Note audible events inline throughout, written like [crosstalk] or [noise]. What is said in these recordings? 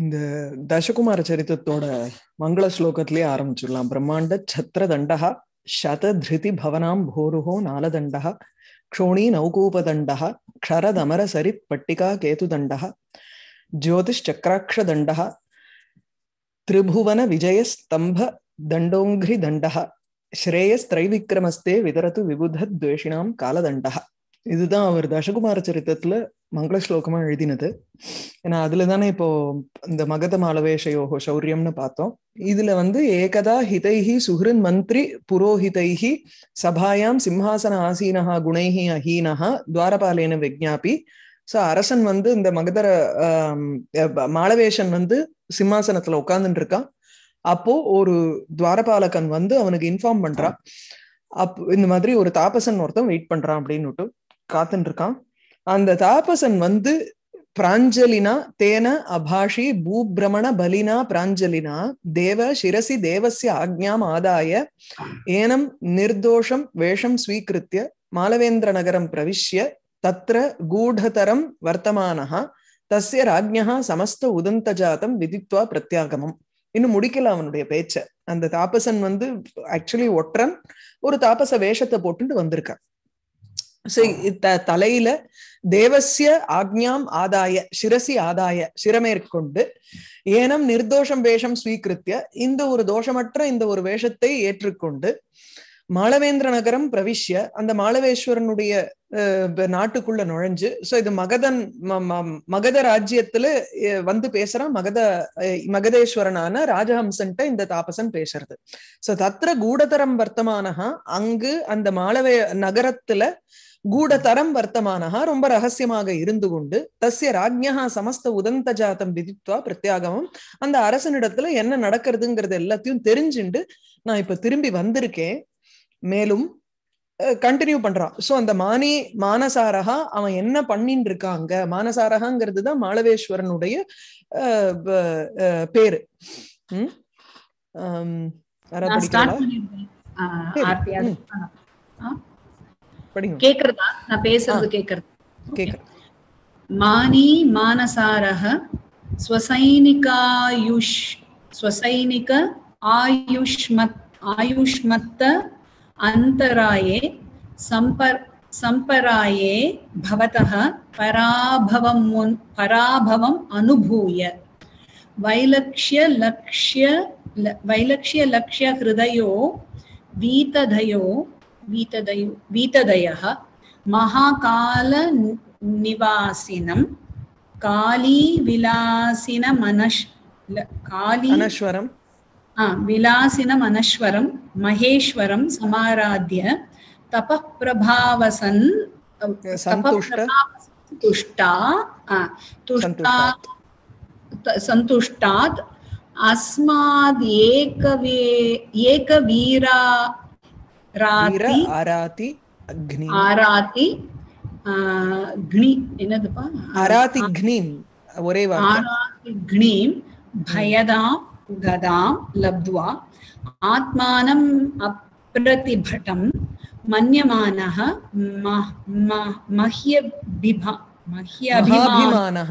இந்த தசகுமார சரித்தத்தோட மங்கள ஸ்லோகத்திலேயே ஆரம்பிச்சிடலாம் பிரம்மாண்ட சத்திர தண்டா சததிருதி பவனாம் போருகோ நாலதண்டா க்ஷோணி நௌகூபதண்டா க்ஷரதமர சரித் பட்டிகா கேதுதண்டா ஜோதிஷ்சக்ராட்சதண்டா திரிபுவன விஜயஸ்தம்ப தண்டோங்கிரி தண்டா ஸ்ரேயஸ்திரைவிக்ரமஸ்தே விதரத்து விபுதத்வேஷினாம் காலதண்டா இதுதான் அவர் தசகுமார சரித்திரத்துல மங்கள ஸ்லோகமா எழுதினது ஏன்னா அதுல தானே இப்போ இந்த மகத மாலவேஷயோகோ சௌரியம்னு பார்த்தோம் இதுல வந்து ஏகதா ஹிதைஹி சுஹ்ருன் மந்திரி புரோஹிதைஹி சபாயாம் சிம்ஹாசன ஆசீனஹா குணைஹி அஹீனஹா துவாரபாலேன விஜாபி சோ அரசன் வந்து இந்த மகதர மாலவேஷன் வந்து சிம்மாசனத்துல உட்கார்ந்துட்டு இருக்கான் அப்போ ஒரு துவாரபாலகன் வந்து அவனுக்கு இன்ஃபார்ம் பண்றான் அப் இந்த மாதிரி ஒரு தாபசன் ஒருத்தன் வெயிட் பண்றான் அப்படின்னுட்டு காத்துட்டு இருக்கான் அந்த தாபசன் வந்து பிராஞ்சலினா தேன அபாஷி பூபிரமண பலினா பிராஞ்சலினா தேவ சிரசி தேவசிய ஆக்ஞாம் ஆதாய ஏனம் நிர்தோஷம் வேஷம் ஸ்வீகிருத்திய மாலவேந்திர நகரம் பிரவிஷ்ய தத்ர கூடதரம் வர்த்தமானஹா தசிய ராஜ்யா சமஸ்த உதந்த ஜாதம் விதித்வா பிரத்யாகமம் இன்னும் முடிக்கல அவனுடைய பேச்ச அந்த தாபசன் வந்து ஆக்சுவலி ஒற்றன் ஒரு தாபச வேஷத்தை போட்டுட்டு வந்திருக்கான் தலையில தேவசிய ஆக்ஞாம் ஆதாய சிரசி ஆதாய சிரமேற்கொண்டு ஏனம் நிர்தோஷம் வேஷம் ஸ்வீகிருத்திய இந்த ஒரு தோஷமற்ற இந்த ஒரு வேஷத்தை ஏற்றுக்கொண்டு மாளவேந்திர நகரம் பிரவிஷ்ய அந்த மாளவேஸ்வரனுடைய நாட்டுக்குள்ள நுழைஞ்சு சோ இது மகதன் மகத ராஜ்யத்துல வந்து பேசுறான் மகத மகதேஸ்வரனான ராஜஹம்சன்ட்ட இந்த தாபசன் பேசுறது சோ தத்திர கூடதரம் வர்த்தமானஹா அங்கு அந்த மாளவே நகரத்துல கூடதரம் வர்த்தமானஹா ரொம்ப ரகசியமாக இருந்து கொண்டு தஸ்ய ராஜ்யா சமஸ்த உதந்த ஜாத்தம் விதித்வா பிரத்யாகமம் அந்த அரசனிடத்துல என்ன நடக்கிறதுங்கிறது எல்லாத்தையும் தெரிஞ்சுண்டு நான் இப்ப திரும்பி வந்திருக்கேன் மேலும் கண்டினியூ பண்றான் ஸோ அந்த மானி மானசாரகா அவன் என்ன பண்ணின்னு இருக்காங்க மானசாரகாங்கிறது தான் மாளவேஸ்வரனுடைய பேரு உம் கேக்குறதா நான் பேசுறது கேக்குறது மானி மானசாரக ஸ்வசைனிகாயுஷ் ஸ்வசைனிக ஆயுஷ்மத் ஆயுஷ்மத்த அந்தராயே சம்பர் சம்பராயே பவதः பராபவம் பராபவம் அனுபூய வைலக்ஷ்ய லக்ஷ்ய வைலக்ஷ்ய லக்ஷ்ய ஹிருதயோ வீததயோ வீததய வீததயः महाकालनिवासिनं कालीविलासिनमनश् काली अनश्वरं विलासिनमनश्वरं महेश्वरं समाराध्य तपः प्रभावसन् तुष्टा तुष्टा सन्तुष्टात् अस्माद् एकवे एकवीरा ராத்தி அராத்தி அக்னி ஆராத்தி அக்னி என்னதுப்பா அராத்தி அக்னிம் ஒரே வார்த்தை ஆராத்தி அக்னிம் பயதாம் கதாம் லப்துவா ஆத்மானம் அப்ரதிபடம் மன்யமானः மஹ்யபிபா மஹ்யபிமானः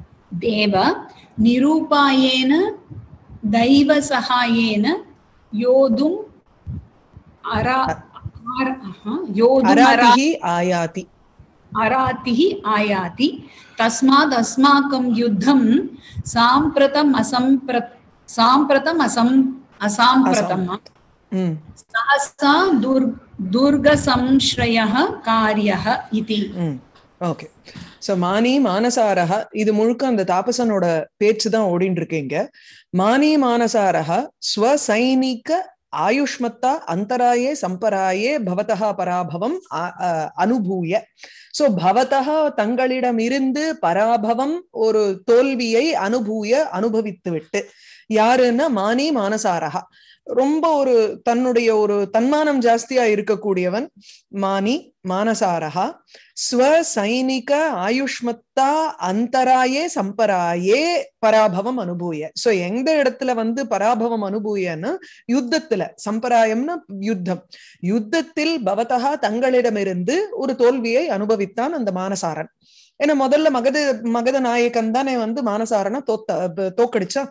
தேவ நிரூபாயேன தெய்வ சகாயேன யோதும் அரா யோதும் ஆயாதி அராத்திஹி ஆயாதி தஸ்மாத் அஸ்மாக்கம் யுத்தம் சாம்பிரதம் அசம்பிர சாம்பிரதம் அசம் அசாம்பிரதம் சஹசா துர் துர்க காரிய இது ஓகே சோ மானி மானசாரஹா இது முழுக்க அந்த தாபசனோட பேச்சு தான் ஓடிட்டு இருக்கீங்க மானி மானசாரஹா ஸ்வசைனிக ஆயுஷ்மத்தா அந்தராயே சம்பராயே பவதா பராபவம் அனுபூய சோ பவதா தங்களிடமிருந்து பராபவம் ஒரு தோல்வியை அனுபூய அனுபவித்து விட்டு யாருன்னா மானி மானசாரஹா ரொம்ப ஒரு தன்னுடைய ஒரு தன்மானம் ஜாஸ்தியா இருக்கக்கூடியவன் மானி மானசாரஹா ஸ்வ சைனிக ஆயுஷ்மத்தா அந்தராயே சம்பராயே பராபவம் அனுபூய சோ எந்த இடத்துல வந்து பராபவம் அனுபூயன்னு யுத்தத்துல சம்பராயம்னா யுத்தம் யுத்தத்தில் பவதா தங்களிடமிருந்து ஒரு தோல்வியை அனுபவித்தான் அந்த மானசாரன் ஏன்னா முதல்ல மகத மகத நாயகன் தானே வந்து மானசாரனை தோத்த தோக்கடிச்சா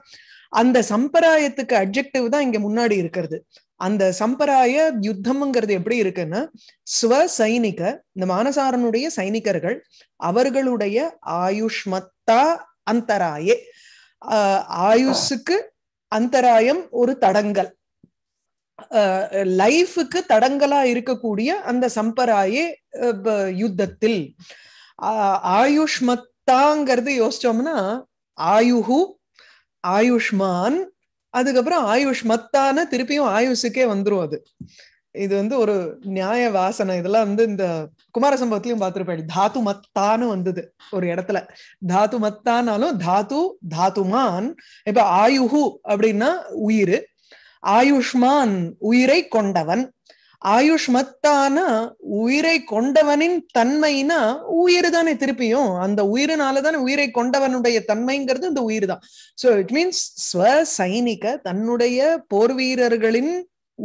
அந்த சம்பிராயத்துக்கு அப்ஜெக்டிவ் தான் இங்க முன்னாடி இருக்கிறது அந்த சம்பிராய யுத்தம்ங்கிறது எப்படி இருக்குன்னா ஸ்வ சைனிக இந்த மானசாரனுடைய சைனிகர்கள் அவர்களுடைய ஆயுஷ்மத்தா அந்தராயே ஆயுஷுக்கு அந்தராயம் ஒரு தடங்கல் லைஃபுக்கு தடங்கலா இருக்கக்கூடிய அந்த சம்பராயே யுத்தத்தில் ஆயுஷ்மத்தாங்கிறது யோசிச்சோம்னா ஆயுஹூ ஆயுஷ்மான் அதுக்கப்புறம் ஆயுஷ் மத்தான திருப்பியும் ஆயுஷுக்கே வந்துரும் அது இது வந்து ஒரு நியாய வாசனை இதெல்லாம் வந்து இந்த குமார சம்பவத்திலையும் பார்த்துருப்பாடி தாத்து மத்தான்னு வந்தது ஒரு இடத்துல தாத்து மத்தானாலும் தாத்து தாத்துமான் இப்ப ஆயுஹு அப்படின்னா உயிர் ஆயுஷ்மான் உயிரை கொண்டவன் ஆயுஷ்மத்தானா உயிரை கொண்டவனின் தன்மைனா உயிர் தானே திருப்பியும் அந்த உயிரினால தானே உயிரை கொண்டவனுடைய தன்மைங்கிறது இந்த உயிர் தான் சோ இட் மீன்ஸ் ஸ்வ சைனிக தன்னுடைய போர் வீரர்களின்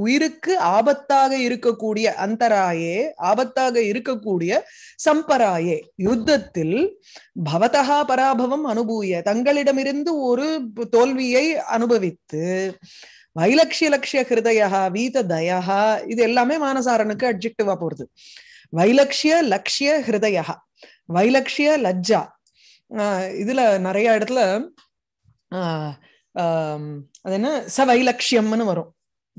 உயிருக்கு ஆபத்தாக இருக்கக்கூடிய அந்தராயே ஆபத்தாக இருக்கக்கூடிய சம்பராயே யுத்தத்தில் பவதகா பராபவம் அனுபூய தங்களிடமிருந்து ஒரு தோல்வியை அனுபவித்து வைலக்ஷிய லட்சிய ஹிருதயா வீத தயா இது எல்லாமே மானசாரனுக்கு அட்ஜெக்டிவா போறது வைலக்ஷிய லட்சிய ஹிருதயா வைலக்ஷிய லஜ்ஜா இதுல நிறைய இடத்துல அது என்ன ச வைலக்ஷியம்னு வரும்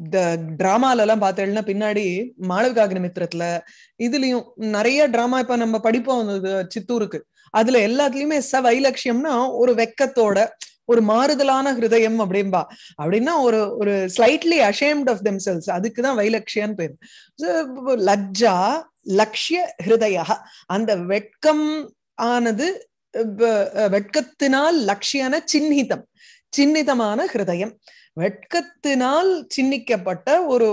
இந்த டிராமால எல்லாம் பார்த்தேன்னா பின்னாடி மாளவிகாக்னிமித்திரத்துல இதுலயும் நிறைய டிராமா இப்ப நம்ம படிப்போம் சித்தூருக்கு அதுல எல்லாத்துலயுமே ச வைலட்சியம்னா ஒரு வெக்கத்தோட ஒரு மாறுதலான ஹிருதயம் அப்படின்பா அப்படின்னா ஒரு ஒரு slightly ashamed of themselves அதுக்குதான் வைலக்ஷியான்னு பேரு லஜ்ஜா லக்ஷிய ஹிருதயா அந்த வெட்கம் ஆனது வெட்கத்தினால் லட்சியன சின்னிதம் சின்னிதமான ஹிருதயம் வெட்கத்தினால் சின்னிக்கப்பட்ட ஒரு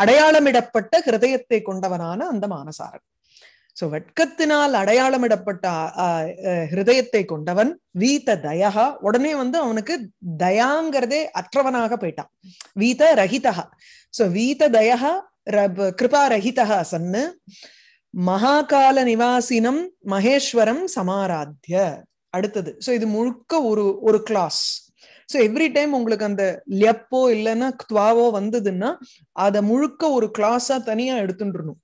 அடையாளமிடப்பட்ட ஹிருதயத்தை கொண்டவனான அந்த மானசாரன் சோ வெட்கத்தினால் அடையாளமிடப்பட்ட ஹிருதயத்தை கொண்டவன் வீத்த தயகா உடனே வந்து அவனுக்கு தயாங்கிறதே அற்றவனாக போயிட்டான் வீத ரஹிதா சோ வீத தயகா கிருபா ரஹிதா சன்னு மகாகால நிவாசினம் மகேஸ்வரம் சமாராத்திய அடுத்தது சோ இது முழுக்க ஒரு ஒரு கிளாஸ் சோ எவ்ரி டைம் உங்களுக்கு அந்த லெப்போ இல்லைன்னா துவாவோ வந்ததுன்னா அதை முழுக்க ஒரு கிளாஸா தனியா எடுத்துட்டுருணும்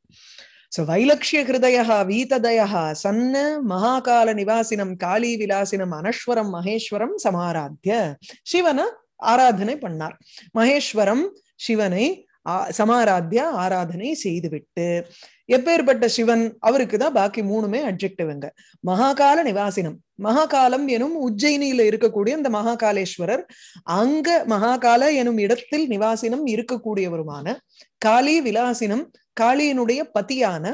ஸோ வைலக்ஷிய ஹிருதயா வீததயா சன்ன மகாகால நிவாசினம் காளி விலாசினம் அனஸ்வரம் மகேஸ்வரம் சமாராத்திய சிவன ஆராதனை பண்ணார் மகேஸ்வரம் சிவனை சமாராத்திய ஆராதனை செய்துவிட்டு எப்பேற்பட்ட சிவன் அவருக்கு தான் பாக்கி மூணுமே அட்ஜெக்டிவ்ங்க மகாகால நிவாசினம் மகாகாலம் எனும் உஜ்ஜயினியில இருக்கக்கூடிய அந்த மகாகாலேஸ்வரர் அங்க மகாகால எனும் இடத்தில் நிவாசினம் இருக்கக்கூடியவருமான காளி விலாசினம் காளியினுடைய பதியான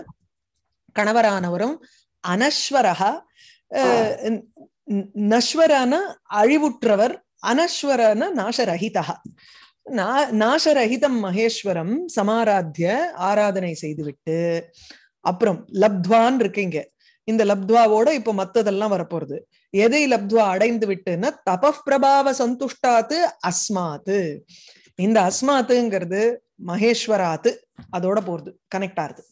கணவரானவரும் அனஸ்வரகா நஸ்வரான அழிவுற்றவர் அனஸ்வரன நாசரஹிதா நாசரஹிதம் மகேஸ்வரம் சமாராத்திய ஆராதனை செய்துவிட்டு அப்புறம் லப்துவான் இருக்கீங்க இந்த லப்துவாவோட இப்ப மத்ததெல்லாம் வரப்போறது எதை லப்துவா அடைந்து விட்டுன்னா தப பிரபாவ சந்துஷ்டாத்து அஸ்மாத்து இந்த அஸ்மாத்துங்கிறது மகேஸ்வராத்து அதோட போறது கனெக்ட் ஆகுது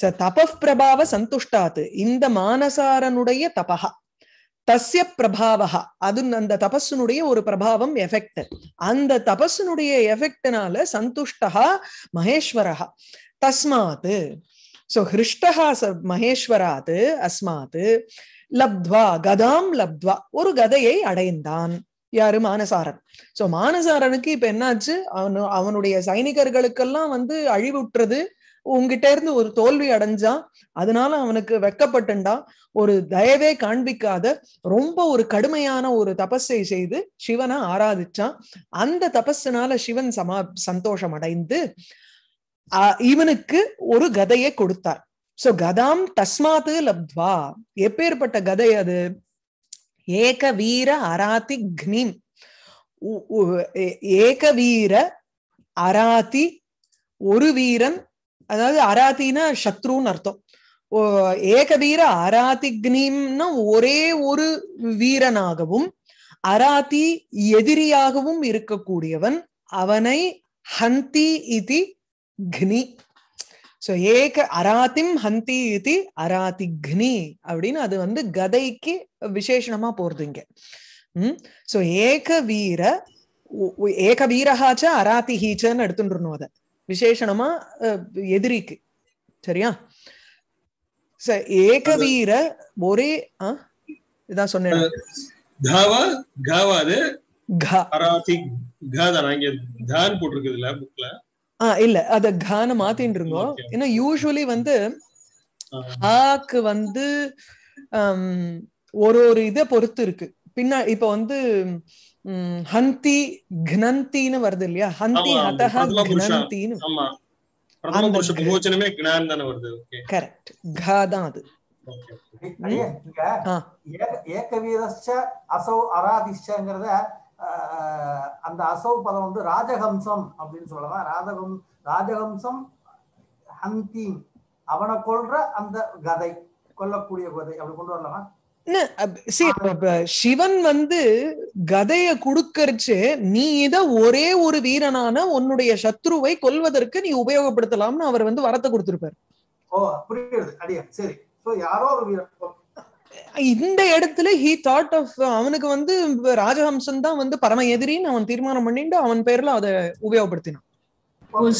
ச பிரபாவ சந்துஷ்டாத்து இந்த மானசாரனுடைய தபா தஸ்ய பிரபாவா அது அந்த தபஸுனுடைய ஒரு பிரபாவம் எஃபெக்ட் அந்த தபஸுனுடைய எஃபெக்ட்னால சந்துஷ்டா மகேஸ்வரா தஸ்மாத்து சோ ஹிருஷ்டகா மகேஸ்வராத்து அஸ்மாத்து லப்துவா கதாம் லப்துவா ஒரு கதையை அடைந்தான் யாரு மானசாரன் சோ மானசாரனுக்கு இப்ப என்னாச்சு அவனு அவனுடைய சைனிகர்களுக்கெல்லாம் வந்து அழிவுற்றது உங்ககிட்ட இருந்து ஒரு தோல்வி அடைஞ்சா அதனால அவனுக்கு வெக்கப்பட்டுண்டா ஒரு தயவே காண்பிக்காத ரொம்ப ஒரு கடுமையான ஒரு தபஸை செய்து சிவனை ஆராதிச்சான் அந்த தபஸினால சிவன் சமா சந்தோஷம் அடைந்து இவனுக்கு ஒரு கதையை கொடுத்தார் சோ கதாம் தஸ்மாத்து லப்துவா எப்பேற்பட்ட கதை அது ஏக வீர அராதி க்னிம் ஏக வீர அராதி ஒரு வீரன் அதாவது அராத்தினா சத்ருன்னு அர்த்தம் ஏக வீர க்னிம்னா ஒரே ஒரு வீரனாகவும் அராத்தி எதிரியாகவும் இருக்கக்கூடியவன் அவனை ஹந்தி இதி க்னி சோ ஏக அராத்திம் ஹந்தி இது அராதிக்னி அப்படின்னு அது வந்து கதைக்கு விசேஷணமா போறது இங்க உம் சோ ஏக வீர ஏக வீரஹாச்ச ஹீச்சன்னு எடுத்துட்டு அத விசேஷணமா எதிரிக்கு சரியா சோ ஏக வீர ஒரே இதான் சொன்னேன் காவா கா அராதி தான் போட்டிருக்குதுல புக்ல ஆஹ் இல்ல அத கான மாத்தின்னு இருந்தோம் ஏன்னா யூஸ்வலி வந்து ஹாக்கு வந்து ஒரு ஒரு இதை பொறுத்து இருக்கு பின்னா இப்ப வந்து ஹந்தி கனந்தின்னு வருது இல்லையா ஹந்தி ஹதஹ கனந்தின்னு கரெக்ட் கா தான் அந்த அசௌ பதம் வந்து ராஜஹம்சம் அப்படின்னு சொல்லலாம் ராஜகம் ராஜஹம்சம் ஹந்தீம் அவனை கொள்ற அந்த கதை கொல்லக்கூடிய கதை அப்படி கொண்டு வரலாமா சிவன் வந்து கதைய குடுக்கரிச்சு நீ இத ஒரே ஒரு வீரனான உன்னுடைய சத்ருவை கொல்வதற்கு நீ உபயோகப்படுத்தலாம்னு அவர் வந்து வரத்தை கொடுத்திருப்பாரு ஓ புரியுது அடியா சரி யாரோ ஒரு வீரன் இந்த இடத்துல ஹி தாட் ஆஃப் அவனுக்கு வந்து ராஜஹம்சன் தான் வந்து பரம எதிரின்னு அவன் தீர்மானம் பண்ணிட்டு அவன் பேர்ல அதை உபயோகப்படுத்தினான்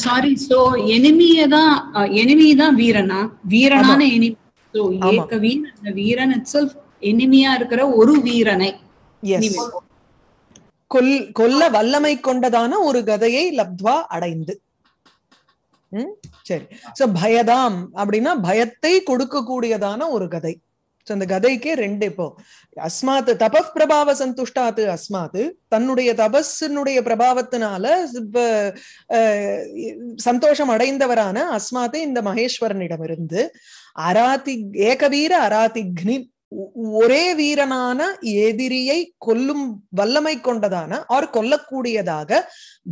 சாரி சோ எனிமிய தான் எனிமி uh, தான் வீரனா வீரனான எனிமி சோ ஏக வீரன் அந்த வீரன் இட்செல்ஃப் எனிமியா இருக்கிற ஒரு வீரனை கொல் கொல்ல வல்லமை கொண்டதான ஒரு கதையை லப்துவா அடைந்து சரி சோ பயதாம் அப்படின்னா பயத்தை கொடுக்கக்கூடியதான ஒரு கதை ஸோ அந்த கதைக்கே ரெண்டு இப்போ அஸ்மாத் தப பிரபாவ சந்துஷ்டாத்து அஸ்மாத் தன்னுடைய தபஸினுடைய பிரபாவத்தினால சந்தோஷம் அடைந்தவரான அஸ்மாத்தே இந்த மகேஸ்வரனிடம் இருந்து அராதி ஏகவீர அராதிக்னி ஒரே வீரனான எதிரியை கொல்லும் வல்லமை கொண்டதான ஆர் கொல்லக்கூடியதாக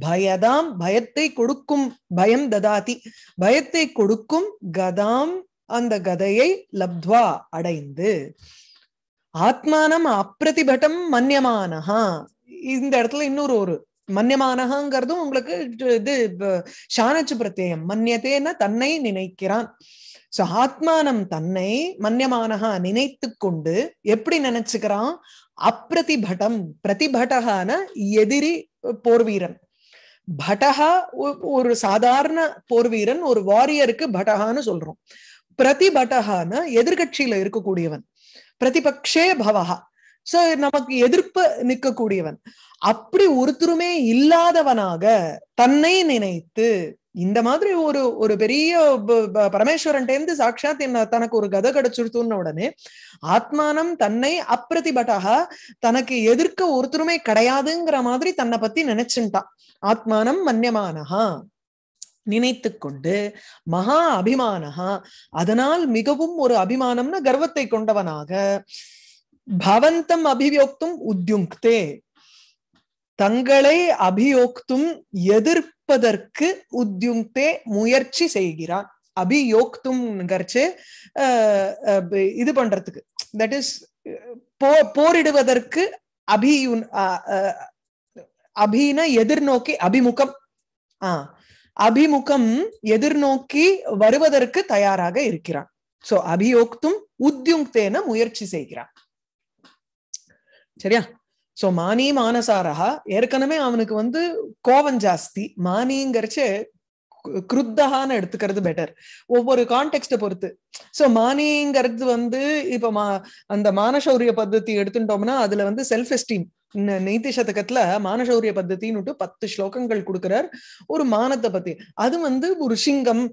பயதாம் பயத்தை கொடுக்கும் பயம் ததாதி பயத்தை கொடுக்கும் கதாம் அந்த கதையை லப்துவா அடைந்து ஆத்மானம் அப்பிரதிபட்டம் மன்யமானஹா இந்த இடத்துல இன்னொரு ஒரு மன்யமானகாங்கிறதும் உங்களுக்கு இது சாணச்சு பிரத்யம் மன்னியத்தேன தன்னை நினைக்கிறான் சோ ஆத்மானம் தன்னை மன்னியமானஹா நினைத்து கொண்டு எப்படி நினைச்சுக்கிறான் அப்பிரதிபட்டம் பிரதிபட்டகான எதிரி போர் வீரன் பட்டகா ஒரு சாதாரண போர் வீரன் ஒரு வாரியருக்கு பட்டஹான்னு சொல்றோம் பிரதிபட்டகான எதிர்கட்சியில இருக்கக்கூடியவன் பிரதிபக்ஷே பவஹா சோ நமக்கு எதிர்ப்பு நிற்கக்கூடியவன் அப்படி ஒருத்தருமே இல்லாதவனாக தன்னை நினைத்து இந்த மாதிரி ஒரு ஒரு பெரிய பரமேஸ்வரன் டேந்து சாட்சாத் என்ன தனக்கு ஒரு கதை கிடைச்சிருத்துன்ன உடனே ஆத்மானம் தன்னை அப்பிரதிபட்டகா தனக்கு எதிர்க்க ஒருத்தருமே கிடையாதுங்கிற மாதிரி தன்னை பத்தி நினைச்சுட்டான் ஆத்மானம் மன்யமானஹா நினைத்து கொண்டு மகா அபிமானகா அதனால் மிகவும் ஒரு அபிமானம்னு கர்வத்தை கொண்டவனாக பவந்தம் அபிவியோக்தும் உத்யுங்தே தங்களை அபியோக்தும் எதிர்ப்பதற்கு உத்யுங்தே முயற்சி செய்கிறான் அபியோக்தும் கர்ச்சு இது பண்றதுக்கு தட் இஸ் போ போரிடுவதற்கு அபியுன் அபின எதிர்நோக்கி அபிமுகம் ஆஹ் அபிமுகம் எதிர்நோக்கி வருவதற்கு தயாராக இருக்கிறான் சோ அபியோக்தும் உத்தியுங்கேன முயற்சி செய்கிறான் சரியா சோ மானி மானசாரா ஏற்கனவே அவனுக்கு வந்து கோவம் ஜாஸ்தி மானிங்கிறச்சு குருத்தகான்னு எடுத்துக்கிறது பெட்டர் ஒவ்வொரு கான்டெக்ட பொறுத்து சோ மானிங்கிறது வந்து இப்ப மா அந்த மானசௌரிய பद्धதி எடுத்துட்டோம்னா அதுல வந்து செல்ஃப் எஸ்டீம் நெய்தி சதகத்துல மானசௌரிய பத்தின்னு பத்து ஸ்லோகங்கள் கொடுக்கிறார் ஒரு மானத்தை பத்தி அது வந்து ஒரு சிங்கம்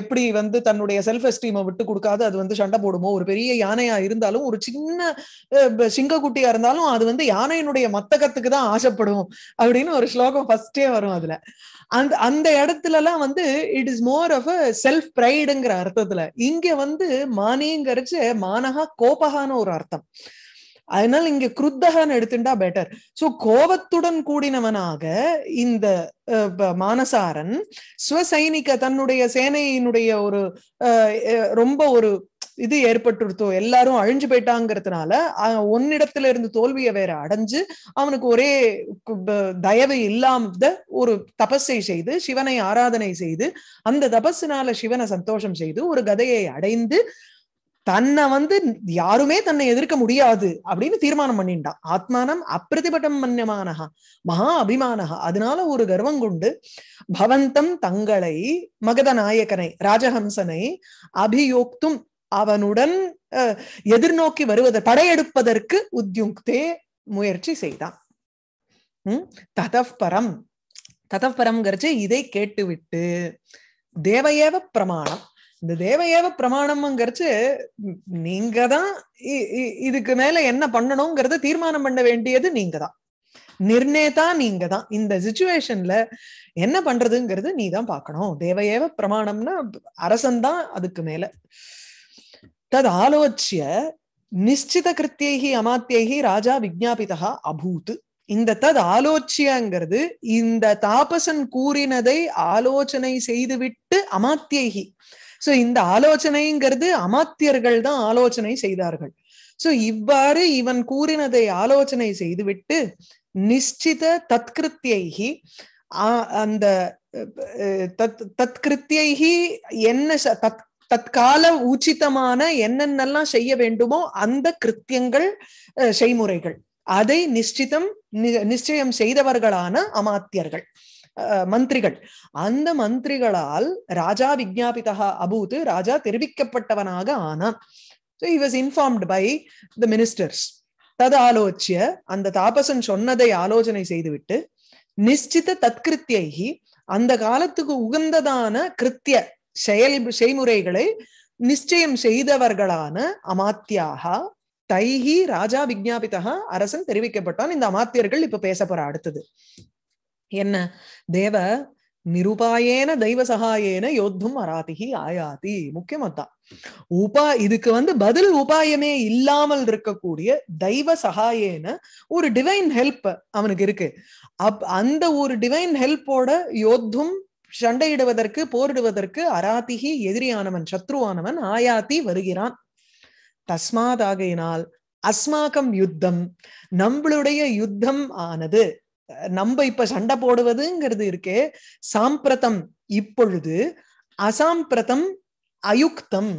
எப்படி வந்து தன்னுடைய செல்ஃப் எஸ்டீமை விட்டு கொடுக்காது அது வந்து சண்டை போடுமோ ஒரு பெரிய யானையா இருந்தாலும் ஒரு சின்ன சிங்க குட்டியா இருந்தாலும் அது வந்து யானையினுடைய மத்தகத்துக்கு தான் ஆசைப்படும் அப்படின்னு ஒரு ஸ்லோகம் ஃபர்ஸ்டே வரும் அதுல அந்த அந்த இடத்துல எல்லாம் வந்து it is more of a self ப்ரைடுங்கிற அர்த்தத்துல இங்க வந்து மானிங்கிறச்சு மானகா கோபகான ஒரு அர்த்தம் அதனால இங்க குருத்தகான்னு எடுத்துட்டா பெட்டர் சோ கோபத்துடன் கூடினவனாக இந்த மானசாரன் ஸ்வசைனிக தன்னுடைய சேனையினுடைய ஒரு ரொம்ப ஒரு இது ஏற்பட்டுருத்தோ எல்லாரும் அழிஞ்சு போயிட்டாங்கிறதுனால ஒன்னிடத்துல இருந்து தோல்வியை வேற அடைஞ்சு அவனுக்கு ஒரே தயவு இல்லாத ஒரு தபஸை செய்து சிவனை ஆராதனை செய்து அந்த தபஸினால சிவனை சந்தோஷம் செய்து ஒரு கதையை அடைந்து தன்னை வந்து யாருமே தன்னை எதிர்க்க முடியாது அப்படின்னு தீர்மானம் பண்ணிட்டான் ஆத்மானம் அப்பிரதிபட்டம் மன்யமானகா மகா அபிமானகா அதனால ஒரு கர்வம் கொண்டு பவந்தம் தங்களை மகத நாயகனை ராஜஹம்சனை அபியோக்தும் அவனுடன் எதிர்நோக்கி வருவத படையெடுப்பதற்கு உத்யுக்தே முயற்சி செய்தான் உம் ததப்பரம் ததப்பரம்ங்கிறச்சு இதை கேட்டுவிட்டு தேவையேவ பிரமாணம் இந்த தேவையேவ பிரமாணம்ங்கிறச்சு நீங்க தான் இதுக்கு மேல என்ன பண்ணணுங்கிறத தீர்மானம் பண்ண வேண்டியது நீங்க தான் நிர்ணேதா நீங்க தான் இந்த சுச்சுவேஷன்ல என்ன பண்றதுங்கிறது நீ தான் பார்க்கணும் தேவையேவ பிரமாணம்னா அரசன் தான் அதுக்கு மேல தது ஆலோச்சிய நிச்சித கிருத்தியகி அமாத்தியகி ராஜா விஜாபிதா அபூத் இந்த தத் ஆலோச்சியங்கிறது இந்த தாபசன் கூறினதை ஆலோசனை செய்துவிட்டு அமாத்தியகி சோ இந்த ஆலோசனைங்கிறது அமாத்தியர்கள் தான் ஆலோசனை செய்தார்கள் சோ இவ்வாறு இவன் கூறினதை ஆலோசனை செய்துவிட்டு நிச்சித தத்கிருத்தியைகி அந்த தத் தத்கிருத்தியைகி என்ன தத் தற்கால உச்சிதமான என்னென்னலாம் செய்ய வேண்டுமோ அந்த கிருத்தியங்கள் செய்முறைகள் அதை நிச்சிதம் நிச்சயம் செய்தவர்களான அமாத்தியர்கள் மந்திரிகள் அந்த மந்திரிகளால் ராஜா விஜாபிதா அபூத்து ராஜா தெரிவிக்கப்பட்டவனாக ஆனான் so he was by the ministers தது ஆலோச்சிய அந்த தாபசன் சொன்னதை ஆலோசனை செய்துவிட்டு நிச்சித தத்கிருத்தியகி அந்த காலத்துக்கு உகந்ததான கிருத்திய செயல் செய்முறைகளை நிச்சயம் செய்தவர்களான அமாத்தியாக தைஹி ராஜா விஜாபிதா அரசன் தெரிவிக்கப்பட்டான் இந்த அமாத்தியர்கள் இப்ப பேச போற அடுத்தது என்ன தேவ நிருபாயேன தெய்வ சகாயேன யோத்தும் அராதிகி ஆயாதி முக்கியமாத்தான் உபா இதுக்கு வந்து பதில் உபாயமே இல்லாமல் இருக்கக்கூடிய தெய்வ சகாயேன ஒரு டிவைன் ஹெல்ப் அவனுக்கு இருக்கு அப் அந்த ஒரு டிவைன் ஹெல்ப்போட யோத்தும் சண்டையிடுவதற்கு போரிடுவதற்கு அராதிகி எதிரியானவன் சத்ருவானவன் ஆயாத்தி வருகிறான் தஸ்மாதாகையினால் அஸ்மாக்கம் யுத்தம் நம்மளுடைய யுத்தம் ஆனது நம்ம இப்ப சண்டை போடுவதுங்கிறது இருக்கே சாம்பிரதம் இப்பொழுது அசாம்பிரதம் அயுக்தம்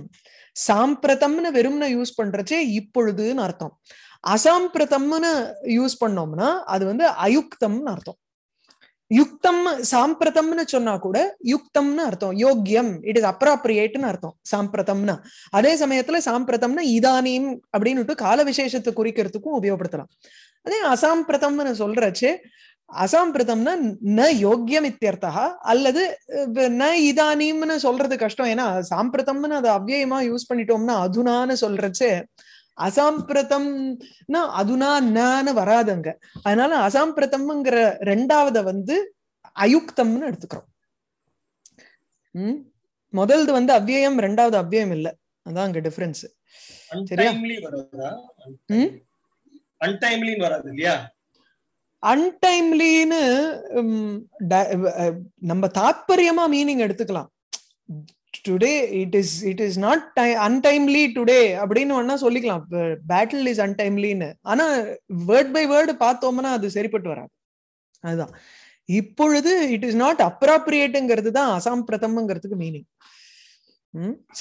சாம்பிரதம்னு வெறும்னு யூஸ் பண்றச்சே இப்பொழுதுன்னு அர்த்தம் அசாம்பிரதம்னு யூஸ் பண்ணோம்னா அது வந்து அயுக்தம்னு அர்த்தம் யுக்தம் சாம்பிரதம்னு சொன்னா கூட யுக்தம்னு அர்த்தம் யோக்கியம் இட் இஸ் அப்ராப்ரியேட்னு அர்த்தம் சாம்பிரதம்னா அதே சமயத்துல சாம்பிரதம்னா இதானியம் அப்படின்னுட்டு கால விசேஷத்தை குறிக்கிறதுக்கும் உபயோகப்படுத்தலாம் அதே அசாம் பிரதம்னு சொல்றச்சு அசாம் பிரதம்னா ந யோக்கியம் இத்தியர்த்தா அல்லது ந இதானியம்னு சொல்றது கஷ்டம் ஏன்னா சாம்பிரதம்னு அதை அவ்வியமா யூஸ் பண்ணிட்டோம்னா அதுனான்னு சொல்றச்சு அசாம்பிரதம்னா அதுனா நான்னு வராதுங்க அதனால அசாம்பிரதம்ங்கிற ரெண்டாவத வந்து அயுக்தம்னு எடுத்துக்கிறோம் உம் முதல்து வந்து அவ்வியம் ரெண்டாவது அவ்வியம் இல்லை அதான் அங்க டிஃபரன்ஸ் சரியா அன்டைம்லின்னு வராது இல்லையா அன்டைம்லின்னு நம்ம தாத்பரியமா மீனிங் எடுத்துக்கலாம் today it is it is not untimely today அப்படின்னு வேணா சொல்லிக்கலாம் பேட்டில் இஸ் அன்டைம்லின்னு ஆனா வேர்ட் பை வேர்டு பார்த்தோம்னா அது சரிப்பட்டு வராது அதுதான் இப்பொழுது இட் இஸ் நாட் அப்ராப்ரியேட்டுங்கிறது தான் அசாம் பிரதம்ங்கிறதுக்கு மீனிங்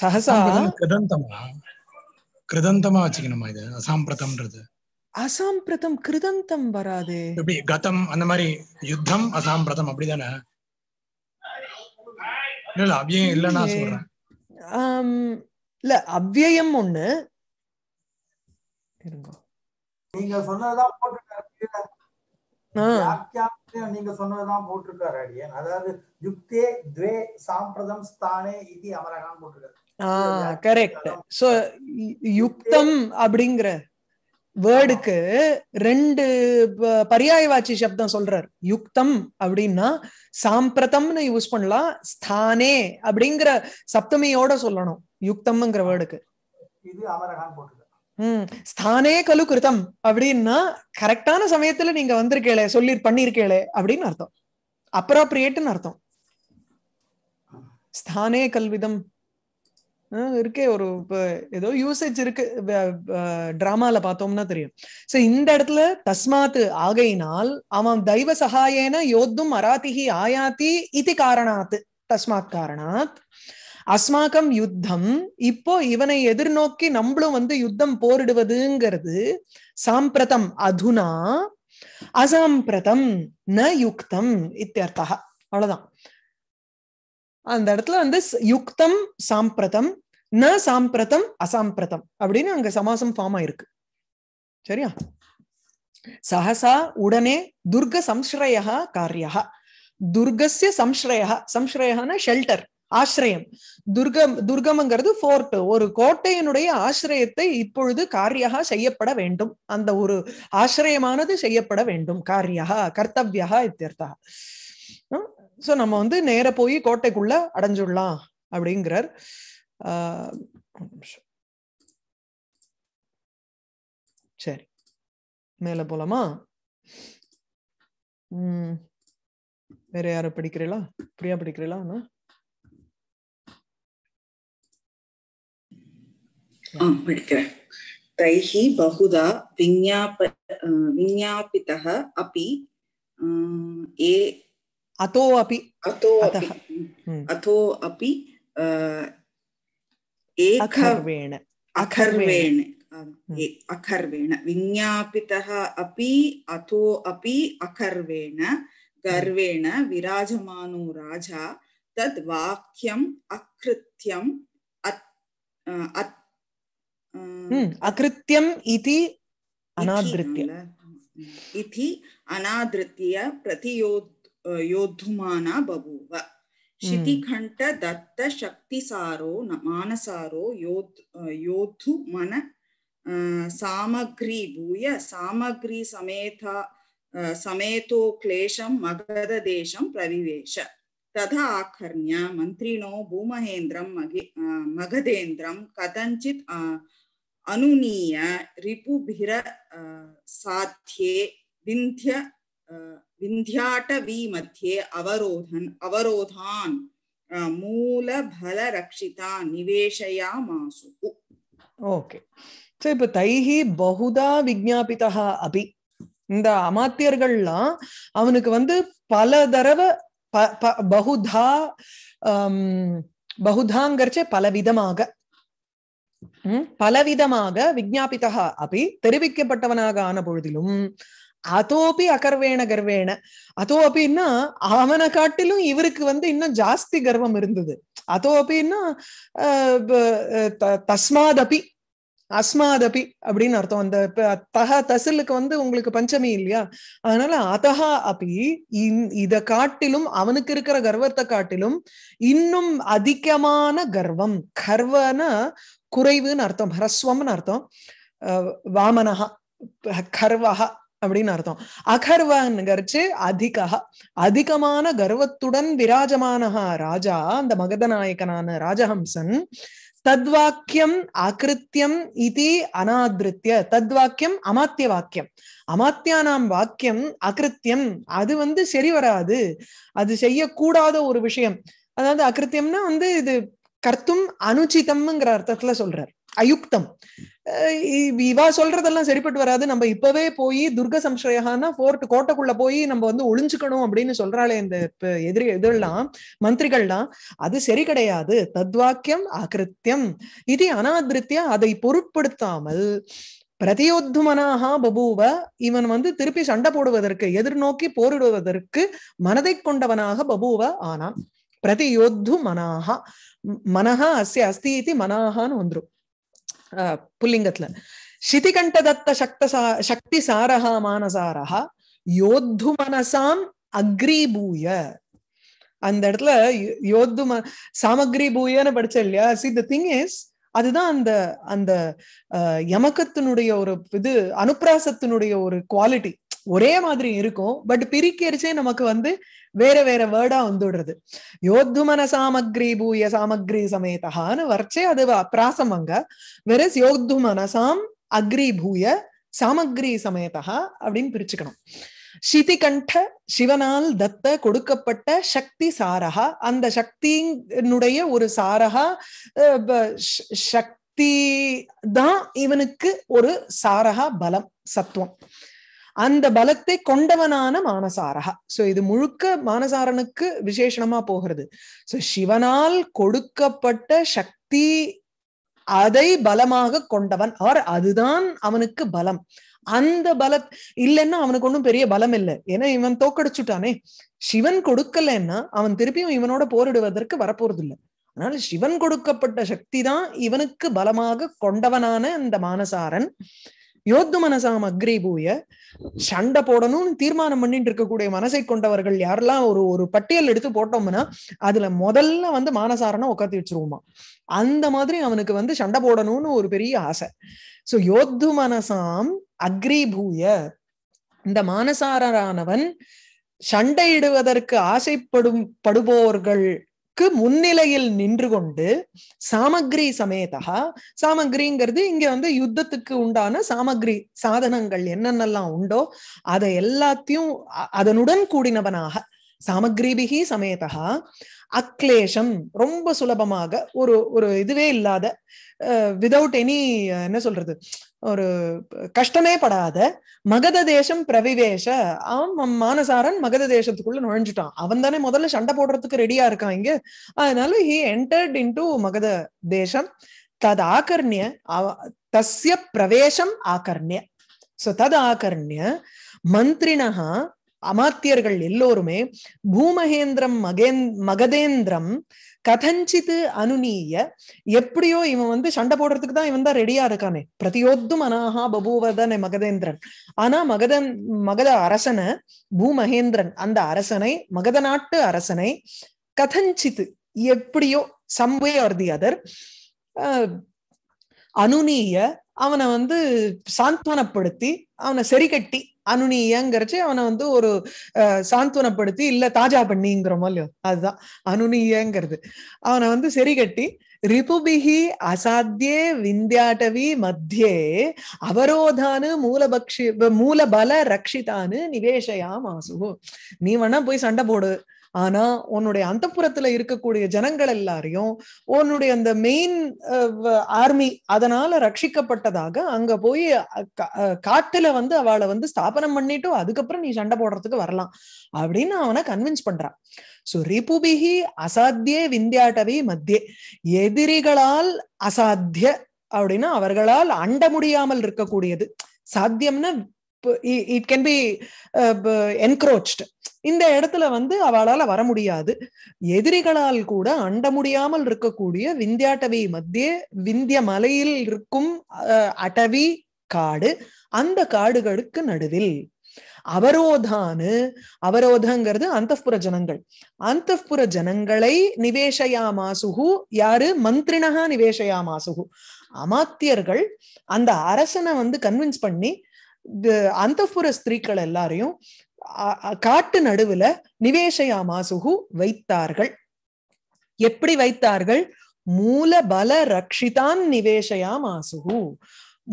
சஹசா கிரதந்தமா கிருதந்தமா வச்சுக்கணுமா இது அசாம் பிரதம்ன்றது அசாம்பிரதம் கிருதந்தம் வராதே எப்படி கதம் அந்த மாதிரி யுத்தம் அசாம்பிரதம் அப்படிதானே இல்ல அவ்வியம் இல்லைன்னா சொல்றேன் இல்ல அவ்வியம் ஒண்ணு நீங்க சொன்னதுதான் போட்டிருக்காரு நீங்க சொன்னதுதான் போட்டிருக்காரு அடியன் அதாவது யுக்தே த்வே சாம்பிரதம் ஸ்தானே இது அமரகான் போட்டிருக்காரு கரெக்ட் சோ யுக்தம் அப்படிங்கிற வேர்டுக்கு ரெண்டு பரியாயவாச்சி சப்தம் சொல்றாரு யுக்தம் அப்படின்னா சாம்பிரதம்னு யூஸ் பண்ணலாம் ஸ்தானே அப்படிங்கிற சப்தமியோட சொல்லணும் யுக்தம்ங்கிற வேர்டுக்கு உம் ஸ்தானே கலு கிருத்தம் அப்படின்னா கரெக்டான சமயத்துல நீங்க வந்திருக்கேளே சொல்லி பண்ணிருக்கேளே அப்படின்னு அர்த்தம் அப்ராப்ரியேட்னு அர்த்தம் ஸ்தானே கல்விதம் இருக்கே ஒரு ஏதோ யூசேஜ் இருக்கு டிராமால பார்த்தோம்னா தெரியும் சோ இந்த இடத்துல தஸ்மாத்து ஆகையினால் அவன் தெய்வ சகாயேன யோத்தும் அராத்திகி ஆயாத்தி இது காரணாத் தஸ்மாத் காரணாத் அஸ்மாக்கம் யுத்தம் இப்போ இவனை எதிர்நோக்கி நம்மளும் வந்து யுத்தம் போரிடுவதுங்கிறது சாம்பிரதம் அதுனா அசாம்பிரதம் ந யுக்தம் இத்தியர்த்தா அவ்வளவுதான் அந்த இடத்துல வந்து யுக்தம் சாம்பிரதம் ந சாம்பிரதம் அசாம்பிரதம் அப்படின்னு அங்க சமாசம் ஃபார்ம் ஆயிருக்கு சரியா சஹசா உடனே துர்க சம்ஸ்ரயா காரியா துர்கசிய சம்ஸ்ரயா சம்ஸ்ரயான ஷெல்டர் ஆசிரியம் துர்கம் துர்கம்ங்கிறது ஃபோர்ட் ஒரு கோட்டையினுடைய ஆசிரியத்தை இப்பொழுது காரியாக செய்யப்பட வேண்டும் அந்த ஒரு ஆசிரியமானது செய்யப்பட வேண்டும் காரியா கர்த்தவியா இத்தியர்த்தா சோ நம்ம வந்து நேர போய் கோட்டைக்குள்ள அடைஞ்சுடலாம் அப்படிங்கிறார் Uh, சரி மேல போலாமா உம் வேற யார படிக்கிறீங்களா பிரியா படிக்கிறீங்களா படிக்கிறேன் तैः बहुधा विज्ञाप विज्ञापितः अपि ये अतो अपि अतो अतः अपि अखर्वेण अखर्वेण विज्ञापितः अपि अतो अपि अखर्वेण गर्वेण विराजमानो राजा तद् वाक्यम् अकृत्यम् हम्म, अकृत्यम् इति अनादृत्य इति अनादृत्य प्रतियोद् योद्धुमाना बभूव क्षितिखंड दत्त शक्ति सारो मानसारो यो योधु मन सामग्री भूय सामग्री समेता समेतो क्लेशं मगध देशं प्रविवेश तथा आकर्ण्य मंत्रिणो भूमहेन्द्रं मगधेन्द्रं कथञ्चित् अनुनीय रिपुभिर साध्ये विन्ध्य விந்தியாட்டவி மத்தியே அவரோதன் அவரோதான் மூல பல ரக்ஷிதா நிவேஷயா மாசு ஓகே சோ இப்ப தைஹி பகுதா விஜாபிதா அபி இந்த அமாத்தியர்கள்லாம் அவனுக்கு வந்து பல தடவை பகுதா பகுதாங்கிறச்சே பலவிதமாக பலவிதமாக விஜாபிதா அப்படி தெரிவிக்கப்பட்டவனாக ஆன பொழுதிலும் அதோபி அகர்வேண கர்வேண அதோ அப்படின்னா அவனை காட்டிலும் இவருக்கு வந்து இன்னும் ஜாஸ்தி கர்வம் இருந்தது அதோ அப்படின்னா தஸ்மாதபி அஸ்மாதபி அப்படின்னு அர்த்தம் அந்த தஹ தசிலுக்கு வந்து உங்களுக்கு பஞ்சமி இல்லையா அதனால அதஹா அப்பி இத காட்டிலும் அவனுக்கு இருக்கிற கர்வத்தை காட்டிலும் இன்னும் அதிகமான கர்வம் கர்வன குறைவுன்னு அர்த்தம் ஹரஸ்வம்னு அர்த்தம் வாமனஹா கர்வஹா அப்படின்னு அர்த்தம் அகர்வன்கரிச்சு அதிகா அதிகமான கர்வத்துடன் விராஜமானஹா ராஜா அந்த மகதநாயகனான ராஜஹம்சன் தத்வாக்கியம் அகிருத்தியம் இது அனாதிருத்திய தத்வாக்கியம் அமாத்திய வாக்கியம் அமாத்தியானாம் வாக்கியம் அகிருத்தியம் அது வந்து சரி வராது அது செய்யக்கூடாத ஒரு விஷயம் அதாவது அகிருத்தியம்னா வந்து இது கர்த்தும் அனுச்சிதம்ங்கிற அர்த்தத்துல சொல்றார் அயுக்தம் இவா சொல்றதெல்லாம் சரிப்பட்டு வராது நம்ம இப்பவே போய் துர்க சம்ஸ்ரயானா போர்ட் கோட்டைக்குள்ள போய் நம்ம வந்து ஒளிஞ்சுக்கணும் அப்படின்னு சொல்றாளே இந்த எதிரி இதெல்லாம் மந்திரிகள்லாம் அது சரி கிடையாது தத்வாக்கியம் அகிருத்தியம் இது அனாதிருத்தியா அதை பொருட்படுத்தாமல் பிரதியோத்துமனாக பபுவ இவன் வந்து திருப்பி சண்டை போடுவதற்கு எதிர்நோக்கி போரிடுவதற்கு மனதை கொண்டவனாக பபூவ ஆனான் பிரதியோத்து மனாகா மனஹா அஸ்ய அஸ்தி இது மனாகான்னு வந்துடும் புல்லிங்கத்துல சிதிகண்டதத்த சக்த சக்தி சாரஹா மானசாரஹா யோத்து மனசாம் அக்ரிபூய அந்த இடத்துல யோத்து ம சாமக்ரி பூயன்னு படிச்ச இல்லையா சி த திங் இஸ் அதுதான் அந்த அந்த யமக்கத்தினுடைய ஒரு இது அனுப்பிராசத்தினுடைய ஒரு குவாலிட்டி ஒரே மாதிரி இருக்கும் பட் பிரிக்கரிச்சே நமக்கு வந்து வேற வேற வேர்டா வந்துடுறது யோத்துமன சாமக்ரி பூய சாமக்ரி சமேதான்னு வரைச்சே அது பிராசம் அங்க வெரஸ் யோத்துமனசாம் அக்ரி பூய சாமக்ரி சமேதா அப்படின்னு பிரிச்சுக்கணும் கண்ட சிவனால் தத்த கொடுக்கப்பட்ட சக்தி சாரகா அந்த சக்தியினுடைய ஒரு சாரகா சக்தி தான் இவனுக்கு ஒரு சாரகா பலம் சத்துவம் அந்த பலத்தை கொண்டவனான மானசாரகா சோ இது முழுக்க மானசாரனுக்கு விசேஷமா போகிறது சோ சிவனால் கொடுக்கப்பட்ட சக்தி அதை பலமாக கொண்டவன் ஆர் அதுதான் அவனுக்கு பலம் அந்த பல இல்லைன்னா அவனுக்கு ஒண்ணும் பெரிய பலம் இல்லை ஏன்னா இவன் தோக்கடிச்சுட்டானே சிவன் கொடுக்கலன்னா அவன் திருப்பியும் இவனோட போரிடுவதற்கு வரப்போறது இல்லை அதனால சிவன் கொடுக்கப்பட்ட சக்தி தான் இவனுக்கு பலமாக கொண்டவனான அந்த மானசாரன் யோத்து மனசாம் அக்ரி பூய சண்டை போடணும்னு தீர்மானம் பண்ணிட்டு இருக்கக்கூடிய மனசை கொண்டவர்கள் யாரெல்லாம் ஒரு ஒரு பட்டியல் எடுத்து போட்டோம்னா அதுல முதல்ல வந்து மானசாரனை உட்காந்து வச்சிருவோமா அந்த மாதிரி அவனுக்கு வந்து சண்டை போடணும்னு ஒரு பெரிய ஆசை சோ யோத்து மனசாம் அக்ரி பூய இந்த மானசாரரானவன் சண்டையிடுவதற்கு ஆசைப்படும் படுபவர்கள் அதற்கு முன்னிலையில் நின்று கொண்டு சாமக்ரி சமேதா சாமக்ரிங்கிறது இங்க வந்து யுத்தத்துக்கு உண்டான சாமக்ரி சாதனங்கள் என்னென்னலாம் உண்டோ அதை எல்லாத்தையும் அதனுடன் கூடினவனாக சாமக்ரிபிகி சமேதா அக்லேஷம் ரொம்ப சுலபமாக ஒரு ஒரு இதுவே இல்லாத விதவுட் எனி என்ன சொல்றது ஒரு கஷ்டமே படாத மகத தேசம் பிரவிவேஷ அவன் மானசாரன் மகத தேசத்துக்குள்ள நுழைஞ்சிட்டான் அவன் தானே முதல்ல சண்டை போடுறதுக்கு ரெடியா இருக்கான் இங்க அதனால ஹி என்டர்ட் இன் டு மகத தேசம் தது ஆகர்ணிய தஸ்ய பிரவேசம் ஆகர்ணிய சோ தது ஆகர்ணிய மந்திரினஹா அமாத்தியர்கள் எல்லோருமே பூமகேந்திரம் மகேந் மகதேந்திரம் கதஞ்சித்து அனுநீய எப்படியோ இவன் வந்து சண்டை போடுறதுக்கு தான் இவன் தான் ரெடியா இருக்கானே பிரதியோத்தும் அனாஹா பபூவதனை மகதேந்திரன் ஆனா மகதன் மகத அரசனை பூமகேந்திரன் அந்த அரசனை மகத நாட்டு அரசனை கதஞ்சித்து எப்படியோ சம்வே ஆர் தி அதர் அனுநீய அவனை வந்து சாந்த்வனப்படுத்தி அவனை சரி கட்டி அனுநீயங்கிறச்சு அவனை வந்து ஒரு சாந்துவனப்படுத்தி இல்ல தாஜா பண்ணிங்கிறோமோ இல்லையோ அதுதான் அனுநீயங்கிறது அவனை வந்து சரி கட்டி ரிபுபிஹி அசாத்தியே விந்தியாட்டவி மத்தியே அவரோதானு மூலபக்ஷி மூலபல ரக்ஷிதானு நிவேஷயாமாசு நீ வேணா போய் சண்டை போடு ஆனா உன்னுடைய அந்த புறத்துல இருக்கக்கூடிய ஜனங்கள் எல்லாரையும் உன்னுடைய அந்த மெயின் ஆர்மி அதனால ரட்சிக்கப்பட்டதாக அங்க போய் காட்டுல வந்து அவளை வந்து ஸ்தாபனம் பண்ணிட்டு அதுக்கப்புறம் நீ சண்டை போடுறதுக்கு வரலாம் அப்படின்னு அவனை கன்வின்ஸ் பண்றான் சோ ரிபுபிகி அசாத்தியே விந்தியாட்டவி மத்தியே எதிரிகளால் அசாத்திய அப்படின்னா அவர்களால் அண்ட முடியாமல் இருக்கக்கூடியது சாத்தியம்னா இட் கேன் பி என்க்ரோச்டு இந்த இடத்துல வந்து அவளால வர முடியாது எதிரிகளால் கூட அண்ட முடியாமல் இருக்கக்கூடிய விந்தியாட்டவி மத்திய விந்திய மலையில் இருக்கும் அடவி காடு அந்த காடுகளுக்கு நடுவில் அவரோதானு அவரோதங்கிறது அந்தப்புற ஜனங்கள் அந்தப்புற ஜனங்களை நிவேஷயாமாசுகு யாரு மந்திரினகா நிவேஷயாமாசுகு அமாத்தியர்கள் அந்த அரசனை வந்து கன்வின்ஸ் பண்ணி அந்தப்புற ஸ்திரீக்கள் எல்லாரையும் காட்டு நடுவுல நிவேஷயாமாசுகு வைத்தார்கள் எப்படி வைத்தார்கள் மூல பல ரக்ஷிதான் நிவேஷயாமாசுகு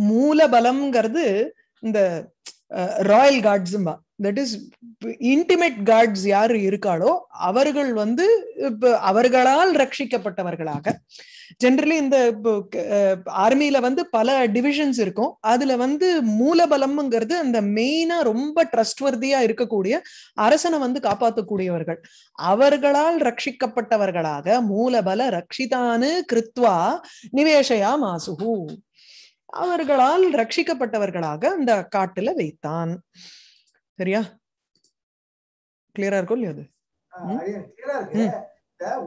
மூல பலம்ங்கிறது இந்த ராயல் கார்ட்ஸும்பா தட் இஸ் இன்டிமேட் கார்ட்ஸ் யாரு இருக்காளோ அவர்கள் வந்து அவர்களால் ரட்சிக்கப்பட்டவர்களாக ஜென்ரலி இந்த ஆர்மியில வந்து பல டிவிஷன்ஸ் இருக்கும் அதுல வந்து மூலபலம்ங்கிறது அந்த மெயினா ரொம்ப ட்ரஸ்ட்வர்தியா இருக்கக்கூடிய அரசனை வந்து காப்பாற்றக்கூடியவர்கள் அவர்களால் ரட்சிக்கப்பட்டவர்களாக மூலபல ரட்சிதானு கிருத்வா நிவேஷயா மாசுகு அவர்களால் ரட்சிக்கப்பட்டவர்களாக அந்த காட்டுல வைத்தான் சரியா கிளியரா இருக்கும் இல்லையா அது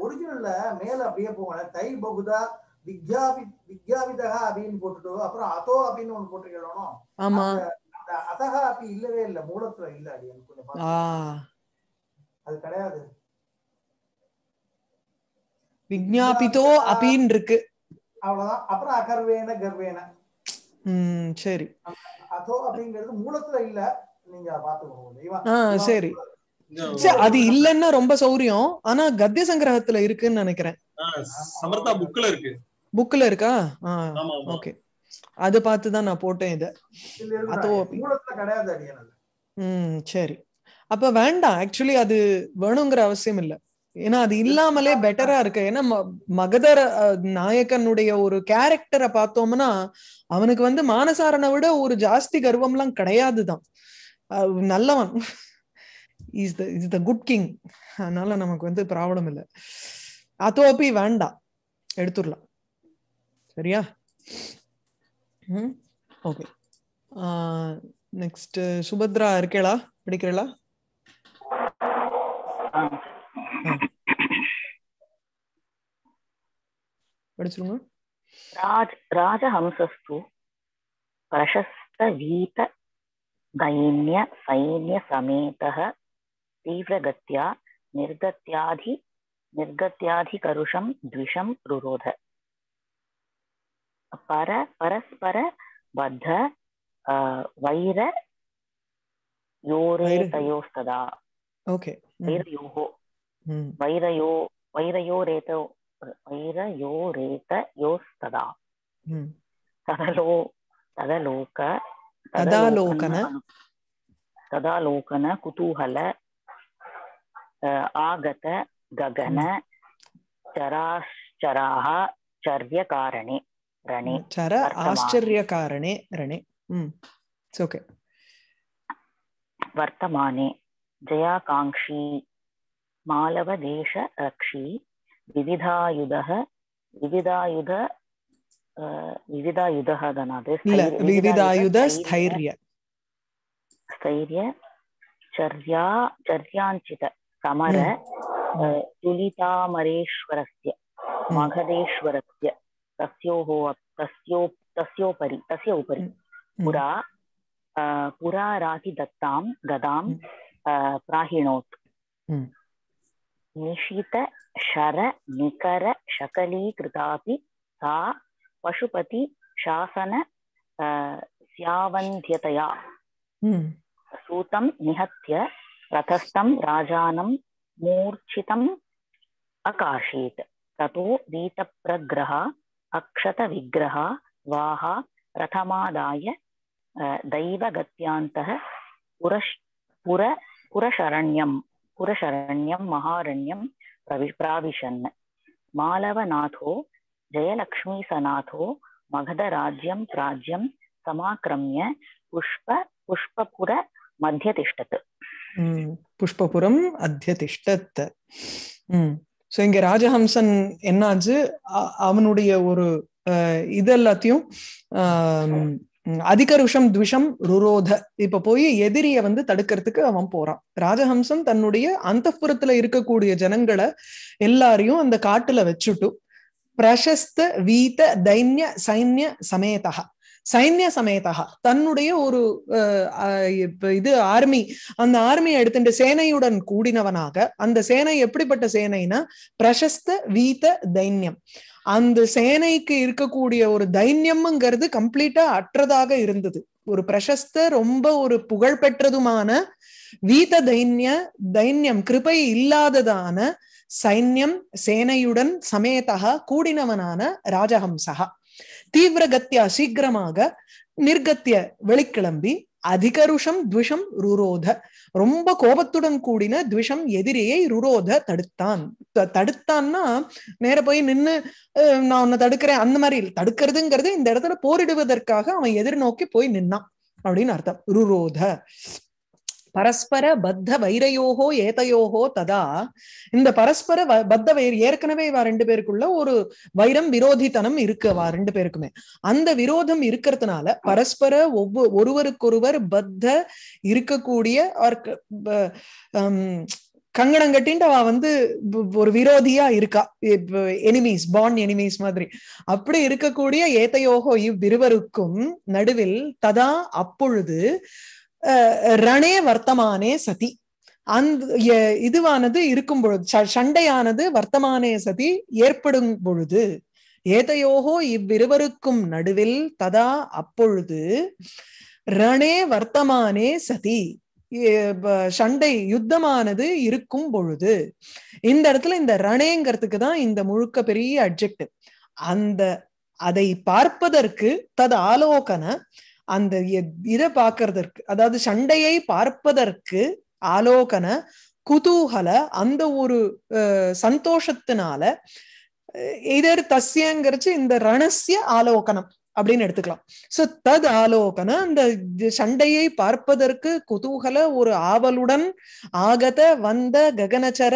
ஒரிஜினல்ல மேல அப்படியே போவாங்க தை பகுதா வித்யாபி வித்யாபிதகா அப்படின்னு போட்டுட்டு அப்புறம் அதோ அப்படின்னு ஒண்ணு போட்டு எழுதணும் அந்த அதகா அப்படி இல்லவே இல்ல மூலத்துல இல்ல அது எனக்கு கொஞ்சம் அது கிடையாது விஜாபிதோ அப்படின்னு இருக்கு அவ்வளவுதான் அப்புறம் அகர்வேன கர்வேன சரி அதோ அப்படிங்கிறது மூலத்துல இல்ல நீங்க பாத்துக்கோங்க சரி அது இல்லன்னா ரொம்ப சௌரியம் ஆனா கத்திய சங்கிரகத்துல இருக்குன்னு நினைக்கிறேன் சமர்த்தா புக்ல இருக்கு புக்ல இருக்கா ஓகே அது பார்த்து தான் நான் போட்டேன் இத ம் சரி அப்ப வேண்டாம் ஆக்சுவலி அது வேணுங்கிற அவசியம் இல்ல ஏன்னா அது இல்லாமலே பெட்டரா இருக்கு ஏன்னா மகதர நாயக்கனுடைய ஒரு கேரக்டரை பார்த்தோம்னா அவனுக்கு வந்து மானசாரனை விட ஒரு ஜாஸ்தி கர்வம்லாம் கிடையாதுதான் நல்லவன் is the is the good king அதனால நமக்கு வந்து ப்ராப்ளம் இல்லை அத்தோப்பி வேண்டாம் எடுத்துடலாம் சரியா ம் ஓகே நெக்ஸ்ட் சுபத்ரா இருக்கேளா படிக்கிறீளா படிச்சிருங்க ராஜ ராஜஹம்சஸ்து பிரசஸ்த வீத दैन्य சைன்ய समेतः தீவிரகத்தியா நிர்கத்தியாதி நிர்கத்தியாதிகருஷம் த்விஷம் ருரோத பர பரஸ்பர பத்த வைர யோரே தயோஸ்ததா ஓகே வைரயோகோ வைரயோ வைரயோ ரேத வைரயோ ரேத யோஸ்ததா ததலோ ததலோக ததாலோகன ததாலோகன குதூகல आगत गगन हम्म। चराश्चराः चर्यकारणे रणे हम्म। चर आश्चर्यकारणे रणे ओके वर्तमाने हम्म। विविधायुधः विविधायुध विविधायुधः स्थैर्य चर्या चर्यांचित சமர துலிதாமரேஸ்வரஸ்ய மகதேஸ்வரஸ்ய தஸ்யோஹோ தஸ்யோ தஸ்யோபரி தஸ்ய உபரி புரா புரா ராகி தத்தாம் கதாம் பிராகிணோத் நிஷித ஷர நிகர சகலீகிருதாபி சா பசுபதி சாசன சியாவந்தியதையா சூதம் நிஹத்திய रथस्थं राजानं मूर्छितम् अकाशेत् ततो वीतप्रग्रह अक्षतविग्रह वाः रथमादाय दैवगत्यान्तः पुरश् पुर पुरशरण्यं पुरशरण्यं महारण्यं प्रवि प्राविशन् मालवनाथो जयलक्ष्मीसनाथो मगधराज्यं प्राज्यं समाक्रम्य पुष्प पुष्पपुरमध्ये तिष्ठत् புஷ்பபுரம் உம் சோ இங்க ராஜஹம்சன் என்னாச்சு அவனுடைய ஒரு இது எல்லாத்தையும் அதிகருஷம் துவிஷம் ருரோத இப்ப போய் எதிரிய வந்து தடுக்கிறதுக்கு அவன் போறான் ராஜஹம்சன் தன்னுடைய அந்த புறத்துல இருக்கக்கூடிய ஜனங்களை எல்லாரையும் அந்த காட்டுல வச்சுட்டு பிரசஸ்த வீத தைன்ய சைன்ய சமேதா சைன்ய சமேதகா தன்னுடைய ஒரு இது ஆர்மி அந்த ஆர்மியை எடுத்துட்டு சேனையுடன் கூடினவனாக அந்த சேனை எப்படிப்பட்ட சேனைனா பிரசஸ்த வீத்த தைன்யம் அந்த சேனைக்கு இருக்கக்கூடிய ஒரு தைன்யம்ங்கிறது கம்ப்ளீட்டா அற்றதாக இருந்தது ஒரு பிரசஸ்த ரொம்ப ஒரு புகழ்பெற்றதுமான வீத்த தைன்ய தைன்யம் கிருபை இல்லாததான சைன்யம் சேனையுடன் சமேதகா கூடினவனான ராஜஹம்சகா தீவிரகத்தியா சீக்கிரமாக நிர்கத்திய வெளிக்கிளம்பி அதிகருஷம் துவிஷம் ருரோத ரொம்ப கோபத்துடன் கூடின துவிஷம் எதிரியை ருரோத தடுத்தான் தடுத்தான்னா நேர போய் நின்னு நான் உன்னை தடுக்கிறேன் அந்த மாதிரி தடுக்கிறதுங்கிறது இந்த இடத்துல போரிடுவதற்காக அவன் எதிர்நோக்கி போய் நின்னான் அப்படின்னு அர்த்தம் ருரோத பரஸ்பர பத்த வைரையோகோ ஏதையோகோ ததா இந்த பரஸ்பர பத்த வைர ஏற்கனவே இவா ரெண்டு பேருக்குள்ள ஒரு வைரம் விரோதித்தனம் இருக்கு வா ரெண்டு பேருக்குமே அந்த விரோதம் இருக்கிறதுனால பரஸ்பர ஒவ்வொரு ஒருவருக்கொருவர் பத்த இருக்கக்கூடிய கங்கணங்கட்டின்ட்டு அவ வந்து ஒரு விரோதியா இருக்கா எனிமீஸ் பாண்ட் எனிமீஸ் மாதிரி அப்படி இருக்கக்கூடிய ஏத்தையோகோ இவ்விருவருக்கும் நடுவில் ததா அப்பொழுது ரணே வர்த்தமானே சதி அந்த இதுவானது இருக்கும் பொழுது சண்டையானது வர்த்தமானே சதி ஏற்படும் பொழுது ஏதையோகோ இவ்விருவருக்கும் நடுவில் ததா அப்பொழுது ரணே வர்த்தமானே சதி சண்டை யுத்தமானது இருக்கும் பொழுது இந்த இடத்துல இந்த ரணேங்கிறதுக்கு தான் இந்த முழுக்க பெரிய அட்ஜெக்ட் அந்த அதை பார்ப்பதற்கு தது ஆலோகன அந்த இதை பார்க்கறதற்கு அதாவது சண்டையை பார்ப்பதற்கு ஆலோகன குதூகல அந்த ஒரு சந்தோஷத்தினால இதர் தஸ்யங்கிறச்சு இந்த ரணசிய ஆலோகனம் அப்படின்னு எடுத்துக்கலாம் சோ தத் ஆலோகன அந்த சண்டையை பார்ப்பதற்கு குதூகல ஒரு ஆவலுடன் ஆகத வந்த ககனச்சர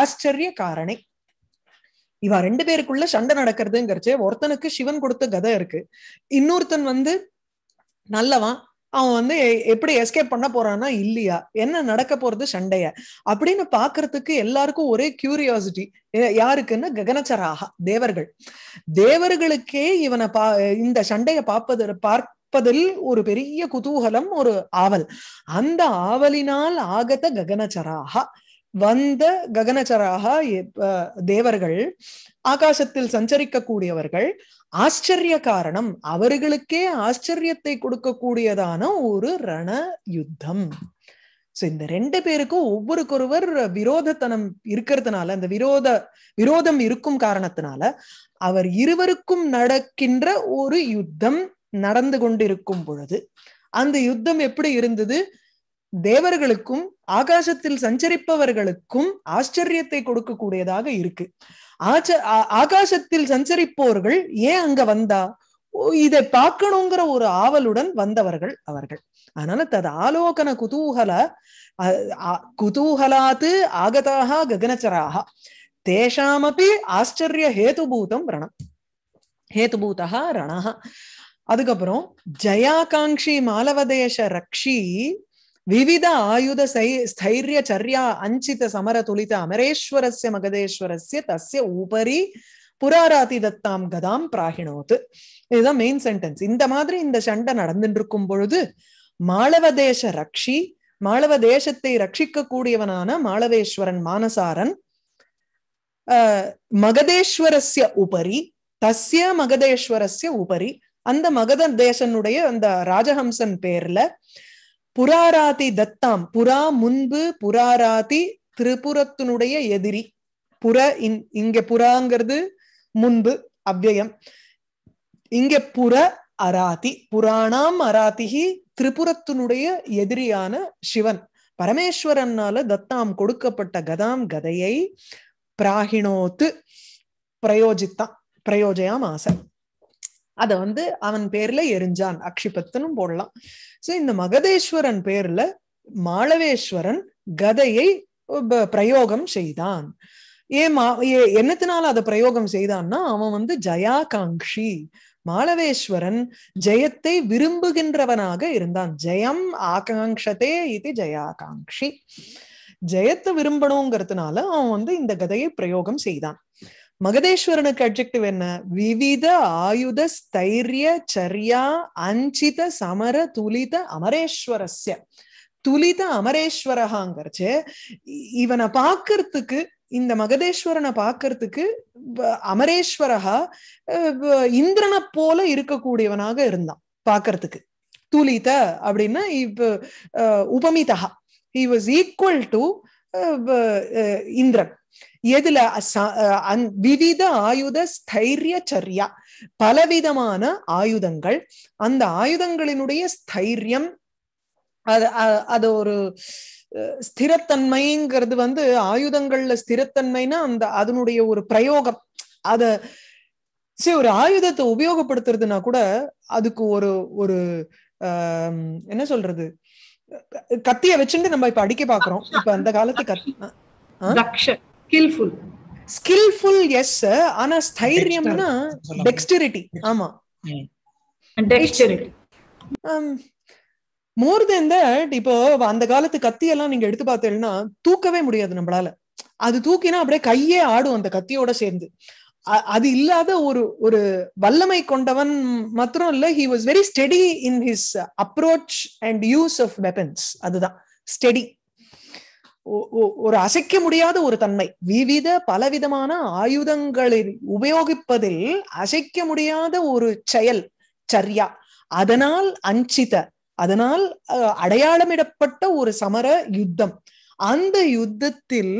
ஆச்சரிய காரணை இவா ரெண்டு பேருக்குள்ள சண்டை நடக்கிறதுங்கிறச்சு ஒருத்தனுக்கு சிவன் கொடுத்த கதை இருக்கு இன்னொருத்தன் வந்து நல்லவன் அவன் வந்து எப்படி எஸ்கேப் பண்ண போறான்னா இல்லையா என்ன நடக்க போறது சண்டைய அப்படின்னு பாக்குறதுக்கு எல்லாருக்கும் ஒரே கியூரியாசிட்டி யாருக்குன்னா ககனச்சராக தேவர்கள் தேவர்களுக்கே இவனை பா இந்த சண்டைய பார்ப்பது பார்க்க பார்ப்பதில் ஒரு பெரிய குதூகலம் ஒரு ஆவல் அந்த ஆவலினால் ஆகத்த ககனச்சராக வந்த ககனச்சராக தேவர்கள் ஆகாசத்தில் சஞ்சரிக்க கூடியவர்கள் ஆச்சரிய காரணம் அவர்களுக்கே ஆச்சரியத்தை கொடுக்கக்கூடியதான ஒரு ரண யுத்தம் சோ இந்த ரெண்டு பேருக்கும் ஒவ்வொருக்கொருவர் விரோதத்தனம் இருக்கிறதுனால அந்த விரோத விரோதம் இருக்கும் காரணத்தினால அவர் இருவருக்கும் நடக்கின்ற ஒரு யுத்தம் நடந்து கொண்டிருக்கும் பொழுது அந்த யுத்தம் எப்படி இருந்தது தேவர்களுக்கும் ஆகாசத்தில் சஞ்சரிப்பவர்களுக்கும் ஆச்சரியத்தை கொடுக்கக்கூடியதாக இருக்கு ஆச்ச ஆகாசத்தில் சஞ்சரிப்போர்கள் ஏன் அங்க வந்தா இதை பார்க்கணுங்கிற ஒரு ஆவலுடன் வந்தவர்கள் அவர்கள் அதனால தது ஆலோகன குதூகல குதூகலாத்து ஆகதாக ககனச்சராக தேஷாமப்பி ஆச்சரிய ஹேதுபூதம் ரணம் ஹேதுபூதா ரணஹா அதுக்கப்புறம் ஜயாகாங்கி மாலவதேச ரக்ஷி விவித ஆயுத சை ஸ்தைரிய சர்யா அஞ்சித சமர துளித அமரேஸ்வரஸ்ய மகதேஸ்வரஸ்ய தஸ்ய உபரி புராராதி தத்தாம் கதாம் பிராகிணோத்து இதுதான் மெயின் சென்டென்ஸ் இந்த மாதிரி இந்த சண்டை நடந்துட்டு இருக்கும் பொழுது மாளவ தேச ரக்ஷி மாளவ தேசத்தை ரட்சிக்க கூடியவனான மாளவேஸ்வரன் மானசாரன் மகதேஸ்வரஸ்ய உபரி தஸ்ய மகதேஸ்வரஸ்ய உபரி அந்த மகத தேசனுடைய அந்த ராஜஹம்சன் பேர்ல புராராதி தத்தாம் புறா முன்பு புராராதி திரிபுரத்தினுடைய எதிரி புற இன் இங்க புறாங்கிறது முன்பு அவ்வயம் இங்க புற அராதி புராணாம் அராதிகி திரிபுரத்தினுடைய எதிரியான சிவன் பரமேஸ்வரனால தத்தாம் கொடுக்கப்பட்ட கதாம் கதையை பிராகினோத்து பிரயோஜித்தான் பிரயோஜயாம் ஆசை அதை வந்து அவன் பேர்ல எரிஞ்சான் அக்ஷிபத்தனும் போடலாம் சோ இந்த மகதேஸ்வரன் பேர்ல மாளவேஸ்வரன் கதையை பிரயோகம் செய்தான் ஏமா என்னத்தினால அதை பிரயோகம் செய்தான்னா அவன் வந்து ஜயாகாங்ஷி மாளவேஸ்வரன் ஜெயத்தை விரும்புகின்றவனாக இருந்தான் ஜெயம் ஆகாங்கதே இது ஜயாகாங்ஷி ஜெயத்தை விரும்பணுங்கிறதுனால அவன் வந்து இந்த கதையை பிரயோகம் செய்தான் மகதேஸ்வரனுக்கு அப்ஜெக்டிவ் என்ன விவித ஆயுத ஸ்தைரிய சரியா அஞ்சித சமர துலித அமரேஸ்வரஸ்ய துலித அமரேஸ்வரகாங்கிறச்சு இவனை பார்க்கறதுக்கு இந்த மகதேஸ்வரனை பார்க்கறதுக்கு அமரேஸ்வரகா இந்திரனை போல இருக்கக்கூடியவனாக இருந்தான் பார்க்கறதுக்கு துலித அப்படின்னா இப்ப உபமிதா ஹி வாஸ் ஈக்குவல் டு இந்திரன் எதுல விவித ஆயுத ஸ்தைரிய சரியா பலவிதமான ஆயுதங்கள் அந்த ஆயுதங்களினுடைய ஸ்தைரியம் அது அது ஒரு ஸ்திரத்தன்மைங்கிறது வந்து ஆயுதங்கள்ல ஸ்திரத்தன்மைனா அந்த அதனுடைய ஒரு பிரயோகம் அத சரி ஒரு ஆயுதத்தை உபயோகப்படுத்துறதுனா கூட அதுக்கு ஒரு ஒரு என்ன சொல்றது கத்திய வச்சுட்டு நம்ம இப்ப அடிக்க பாக்குறோம் இப்ப அந்த காலத்து கத்தி ஸ்கில்ஃபுல் ஸ்கில்ஃபுல் எஸ் ஆனா ஸ்தைரியம்னா டெக்ஸ்டரிட்டி ஆமா மோர் தென் தட் இப்போ அந்த காலத்து கத்தி எல்லாம் நீங்க எடுத்து பார்த்தீங்கன்னா தூக்கவே முடியாது நம்மளால அது தூக்கினா அப்படியே கையே ஆடும் அந்த கத்தியோட சேர்ந்து அது இல்லாத ஒரு ஒரு வல்லமை கொண்டவன் மாத்திரம் இல்ல he was very steady in his approach and use of weapons அதுதான் ஸ்டெடி ஒரு அசைக்க முடியாத ஒரு தன்மை விவித பலவிதமான ஆயுதங்களை உபயோகிப்பதில் அசைக்க முடியாத ஒரு செயல் சரியா அதனால் அஞ்சித அதனால் அடையாளமிடப்பட்ட ஒரு சமர யுத்தம் அந்த யுத்தத்தில்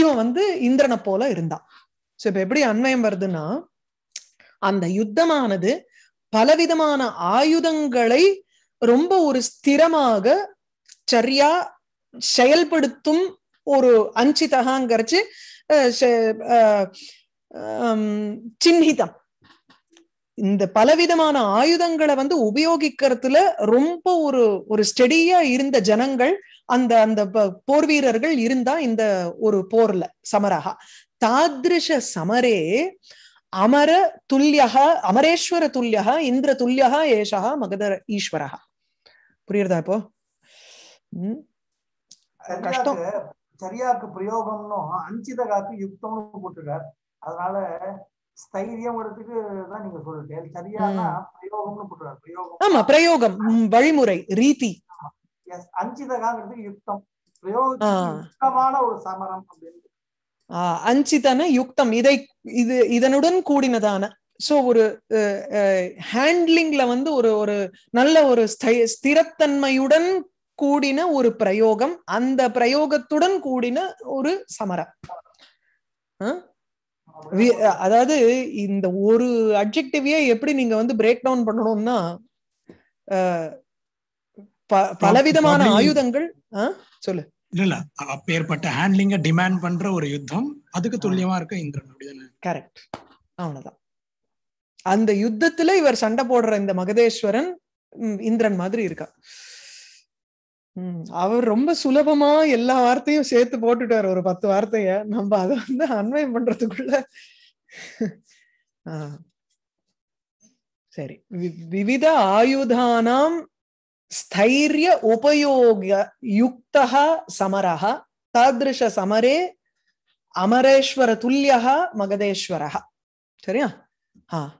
இவன் வந்து இந்திரனை போல இருந்தான் சோ இப்ப எப்படி அண்மயம் வருதுன்னா அந்த யுத்தமானது பலவிதமான ஆயுதங்களை ரொம்ப ஒரு ஸ்திரமாக சரியா செயல்படுத்தும் ஒரு அஞ்சிதகாங்கிறச்சு சின்னிதம் இந்த பலவிதமான ஆயுதங்களை வந்து உபயோகிக்கிறதுல ரொம்ப ஒரு ஒரு ஸ்டெடியா இருந்த ஜனங்கள் அந்த அந்த போர் வீரர்கள் இருந்தா இந்த ஒரு போர்ல சமரகா தாதிருஷ சமரே அமர துல்லியக அமரேஸ்வர துல்லியக இந்திர துல்லியக ஏஷா மகதர ஈஸ்வரகா புரியுறதா இப்போ உம் கஷ்டம் சரியாக்கு பிரயோகம்னும் அஞ்சிதகாக்கு யுக்தம்னு போட்டிருக்காரு அதனால ஸ்தைரியம் எடுத்துக்கு தான் நீங்க சொல்லிட்டேன் சரியானா பிரயோகம்னு போட்டுருக்காரு பிரயோகம் ஆமா பிரயோகம் வழிமுறை ரீதி எஸ் அஞ்சிதகாங்கிறதுக்கு யுக்தம் பிரயோகமான ஒரு சமரம் அப்படின்னு அஞ்சிதன யுக்தம் இதை இது இதனுடன் கூடினதான சோ ஒரு ஹேண்ட்லிங்ல வந்து ஒரு ஒரு நல்ல ஒரு ஸ்திரத்தன்மையுடன் கூடின ஒரு பிரயோகம் அந்த பிரயோகத்துடன் கூடின ஒரு சமரம் அதாவது இந்த ஒரு அப்ஜெக்டிவையே எப்படி நீங்க வந்து பிரேக் டவுன் பண்ணணும்னா பலவிதமான ஆயுதங்கள் சொல்லு இல்ல இல்ல அப்பேற்பட்ட ஹேண்ட்லிங்க டிமாண்ட் பண்ற ஒரு யுத்தம் அதுக்கு துல்லியமா இருக்க இந்திரன் அப்படிதானே கரெக்ட் அவனதான் அந்த யுத்தத்துல இவர் சண்டை போடுற இந்த மகதேஸ்வரன் இந்திரன் மாதிரி இருக்கா அவர் ரொம்ப சுலபமா எல்லா வார்த்தையும் சேர்த்து போட்டுட்டாரு ஒரு பத்து வார்த்தைய நம்ம அதை வந்து அன்வயம் பண்றதுக்குள்ள சரி விவித ஆயுதானாம் ஸ்தைரிய உபயோக யுக்தா சமரா தாதிருஷ சமரே அமரேஸ்வர துல்லியா மகதேஸ்வரா சரியா ஆஹ்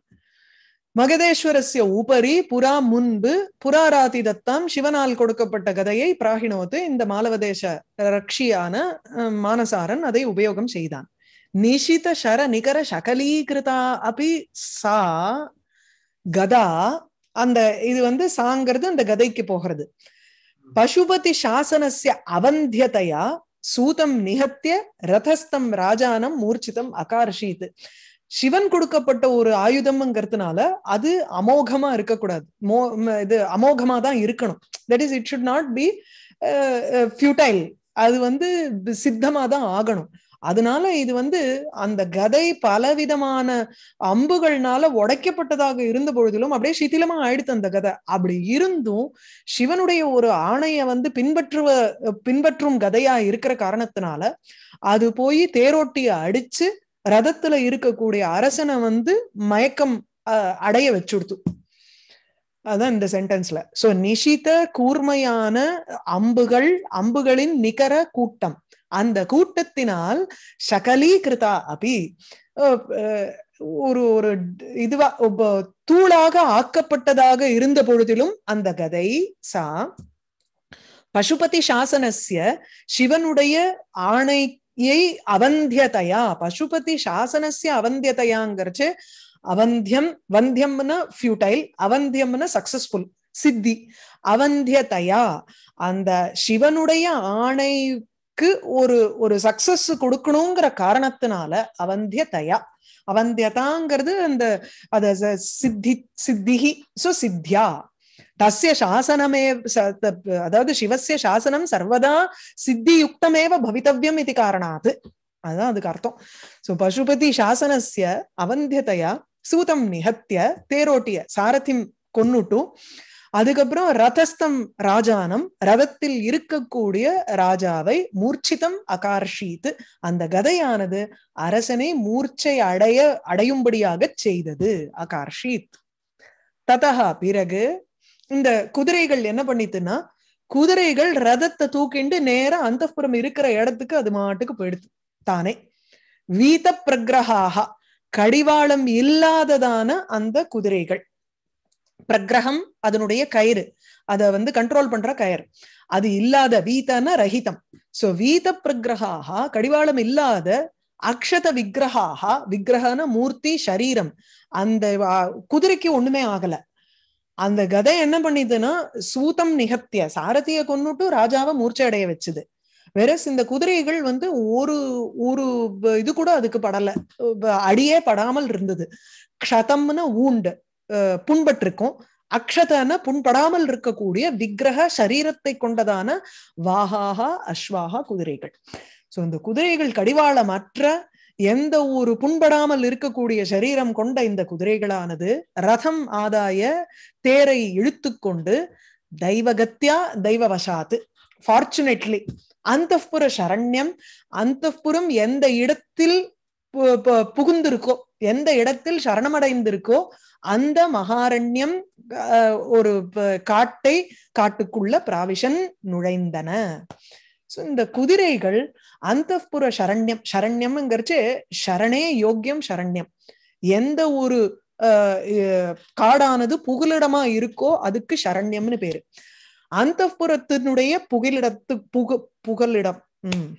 மகதேஸ்வரஸ்ய உபரி புறா முன்பு புராராதி தத்தம் சிவனால் கொடுக்கப்பட்ட கதையை பிராகினோத்து இந்த மாலவதேச ரக்ஷியான மானசாரன் அதை உபயோகம் செய்தான் நிஷித ஷர நிகர சகலீகிருதா அபி சா கதா அந்த இது வந்து சாங்கிறது அந்த கதைக்கு போகிறது பசுபதி சாசனசிய அவந்தியதையா சூதம் நிகத்திய ரதஸ்தம் ராஜானம் மூர்ச்சிதம் அகார்ஷீத் சிவன் கொடுக்கப்பட்ட ஒரு ஆயுதம்ங்கிறதுனால அது அமோகமா இருக்கக்கூடாது மோ இது அமோகமா தான் இருக்கணும் that is it should not be futile அது வந்து சித்தமா தான் ஆகணும் அதனால இது வந்து அந்த கதை பலவிதமான அம்புகள்னால உடைக்கப்பட்டதாக இருந்த பொழுதிலும் அப்படியே சிதிலமா ஆயிடுத்து அந்த கதை அப்படி இருந்தும் சிவனுடைய ஒரு ஆணைய வந்து பின்பற்றுவ பின்பற்றும் கதையா இருக்கிற காரணத்தினால அது போய் தேரோட்டிய அடிச்சு ரதத்துல இருக்கக்கூடிய அரசனை வந்து மயக்கம் அடைய வச்சுடுத்து அதான் இந்த சென்டென்ஸ்ல சோ நிஷித கூர்மையான அம்புகள் அம்புகளின் நிகர கூட்டம் அந்த கூட்டத்தினால் சகலீகிருதா அபி ஒரு ஒரு இதுவா தூளாக ஆக்கப்பட்டதாக இருந்த பொழுதிலும் அந்த கதை சா பசுபதி சாசனசிய சிவனுடைய ஆணை யை அவந்தியதையா பசுபதி சாசனசிய அவந்தியதையாங்கிறச்சு அவந்தியம் வந்தியம்னு ஃபியூட்டைல் அவந்தியம்னு சக்சஸ்ஃபுல் சித்தி அவந்தியதையா அந்த சிவனுடைய ஆணைக்கு ஒரு ஒரு சக்சஸ் கொடுக்கணுங்கிற காரணத்தினால அவந்தியதையா அவந்தியதாங்கிறது அந்த அத சித்தி சித்திஹி சோ சித்தியா தசிய சாசனமே அதாவது சிவசிய சாசனம் சர்வதா சித்தி யுக்தமேவ பவித்தவியம் இது காரணாத் அதுதான் அதுக்கு அர்த்தம் சோ பசுபதி சாசனசிய அவந்தியதையா சூதம் நிகத்திய தேரோட்டிய சாரதிம் கொன்னுட்டு அதுக்கப்புறம் ரதஸ்தம் ராஜானம் ரதத்தில் இருக்கக்கூடிய ராஜாவை மூர்ச்சிதம் அகார்ஷித்து அந்த கதையானது அரசனை மூர்ச்சை அடைய அடையும்படியாக செய்தது அகார்ஷீத் ததா பிறகு இந்த குதிரைகள் என்ன பண்ணிட்டுன்னா குதிரைகள் ரதத்தை தூக்கிண்டு நேரம் அந்தப்புறம் இருக்கிற இடத்துக்கு அது மாட்டுக்கு போயிடுது தானே வீத பிரகிரகாக கடிவாளம் இல்லாததான அந்த குதிரைகள் பிரகிரகம் அதனுடைய கயிறு அதை வந்து கண்ட்ரோல் பண்ற கயிறு அது இல்லாத வீதன ரஹிதம் சோ வீத பிரகிரகாக கடிவாளம் இல்லாத அக்ஷத விக்கிரகாக விக்கிரகன மூர்த்தி சரீரம் அந்த குதிரைக்கு ஒண்ணுமே ஆகல அந்த கதை என்ன பண்ணிதுன்னா சூதம் நிகத்திய சாரதிய கொன்னுட்டு ராஜாவை மூர்ச்சை அடைய வச்சுது வெரஸ் இந்த குதிரைகள் வந்து ஒரு ஒரு இது கூட அதுக்கு படல அடியே படாமல் இருந்தது க்ஷதம்னு ஊண்டு புண்பட்டிருக்கும் அக்ஷதன புண்படாமல் இருக்கக்கூடிய விக்கிரக சரீரத்தை கொண்டதான வாகாகா அஸ்வாகா குதிரைகள் சோ இந்த குதிரைகள் கடிவாளமற்ற எந்த ஒரு புண்படாமல் இருக்கக்கூடிய சரீரம் கொண்ட இந்த குதிரைகளானது ரதம் ஆதாய தேரை இழுத்து கொண்டு தெய்வகத்தியா தெய்வவசாத்து ஃபார்ச்சுனேட்லி அந்த சரண்யம் அந்த எந்த இடத்தில் புகுந்திருக்கோ எந்த இடத்தில் சரணமடைந்திருக்கோ அந்த மகாரண்யம் ஒரு காட்டை காட்டுக்குள்ள பிராவிஷன் நுழைந்தன ஸோ இந்த குதிரைகள் அந்த புற சரண்யம் சரண்யம்ங்கிறச்சு சரணே யோக்கியம் சரண்யம் எந்த ஒரு காடானது புகலிடமா இருக்கோ அதுக்கு சரண்யம்னு பேரு அந்த புறத்தினுடைய புகலிடத்து புக புகலிடம் உம்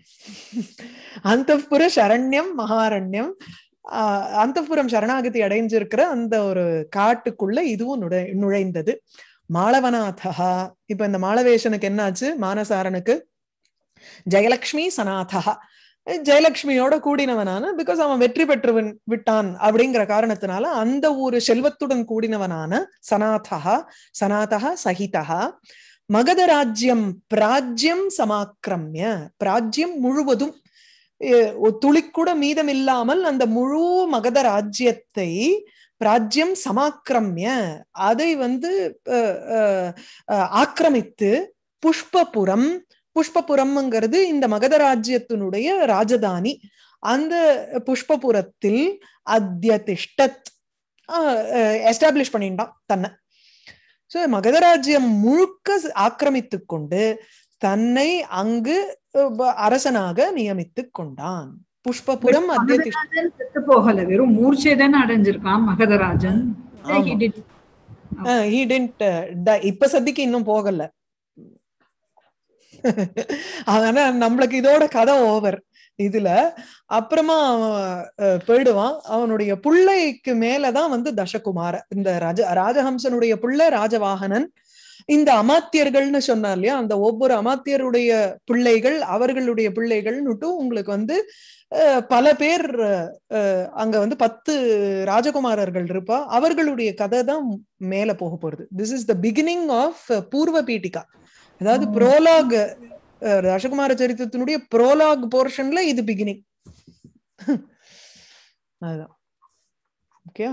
அந்த புற சரண்யம் மகாரண்யம் ஆஹ் புறம் சரணாகதி அடைஞ்சிருக்கிற அந்த ஒரு காட்டுக்குள்ள இதுவும் நுழை நுழைந்தது மாளவநாதா இப்ப இந்த மாளவேஷனுக்கு என்னாச்சு மானசாரனுக்கு ஜெயலக்ஷ்மி சனாதா ஜெயலட்சுமியோட கூடினவனான பிகாஸ் அவன் வெற்றி பெற்று விட்டான் அப்படிங்கிற காரணத்தினால அந்த ஒரு செல்வத்துடன் கூடினவனான சனாதா சனாதா சகிதா மகத ராஜ்யம் பிராஜ்யம் சமாக்கிரமிய பிராஜ்யம் முழுவதும் துளிக்கூட மீதம் இல்லாமல் அந்த முழு மகத ராஜ்யத்தை பிராஜ்யம் சமாக்கிரமிய அதை வந்து ஆக்கிரமித்து புஷ்பபுரம் புஷ்பபுரம்ங்கிறது இந்த மகதராஜ்யத்தினுடைய ராஜதானி அந்த புஷ்பபுரத்தில் அத்தியதிஷ்டத் எஸ்டாப்ளிஷ் பண்ணிட்டான் தன்னை ஸோ மகதராஜ்யம் முழுக்க ஆக்கிரமித்து கொண்டு தன்னை அங்கு அரசனாக நியமித்து கொண்டான் புஷ்பபுரம் செத்து போகல வெறும் மூர்ச்சை தானே அடைஞ்சிருக்கான் மகதராஜன் இப்ப சதிக்கு இன்னும் போகல ஆனா நம்மளுக்கு இதோட கதை ஓவர் இதுல அப்புறமா போயிடுவான் அவனுடைய பிள்ளைக்கு மேலதான் வந்து தசகுமார இந்த ராஜ ராஜஹம்சனுடைய பிள்ளை ராஜவாகனன் இந்த அமாத்தியர்கள்னு சொன்னா இல்லையா அந்த ஒவ்வொரு அமாத்தியருடைய பிள்ளைகள் அவர்களுடைய பிள்ளைகள்னுட்டு உங்களுக்கு வந்து பல பேர் அங்க வந்து பத்து ராஜகுமாரர்கள் இருப்பா அவர்களுடைய கதை தான் மேல போக போறது this is the beginning of பூர்வ பீட்டிகா அதாவது ப்ரோலாக் ரசகுமார சரித்திரத்தினுடைய ப்ரோலாக் போர்ஷன்ல இது பிகினிங் அதுதான் ஓகே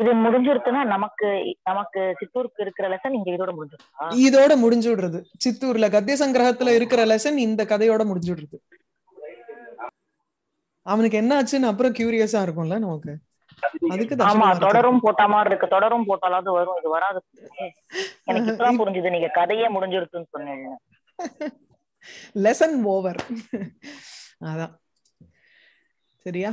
இது முடிஞ்சிருக்குன்னா நமக்கு நமக்கு சித்தூருக்கு இருக்கிற லெசன் இங்க இதோட முடிஞ்சிருக்கும் இதோட முடிஞ்சு விடுறது சித்தூர்ல கத்திய சங்கிரகத்துல இருக்கிற லெசன் இந்த கதையோட முடிஞ்சு விடுறது அவனுக்கு என்ன ஆச்சுன்னு அப்புறம் கியூரியஸா இருக்கும்ல நமக்கு ஆமா தொடரும் போட்ட மாதிரி இருக்கு தொடரும் போட்டாலாவது வரும் இது வராது எனக்கு [laughs] இப்பதான் புரிஞ்சது நீங்க கதையே முடிஞ்சிருக்குன்னு சொன்னீங்க லெசன் [laughs] ஓவர் [laughs] அதான் சரியா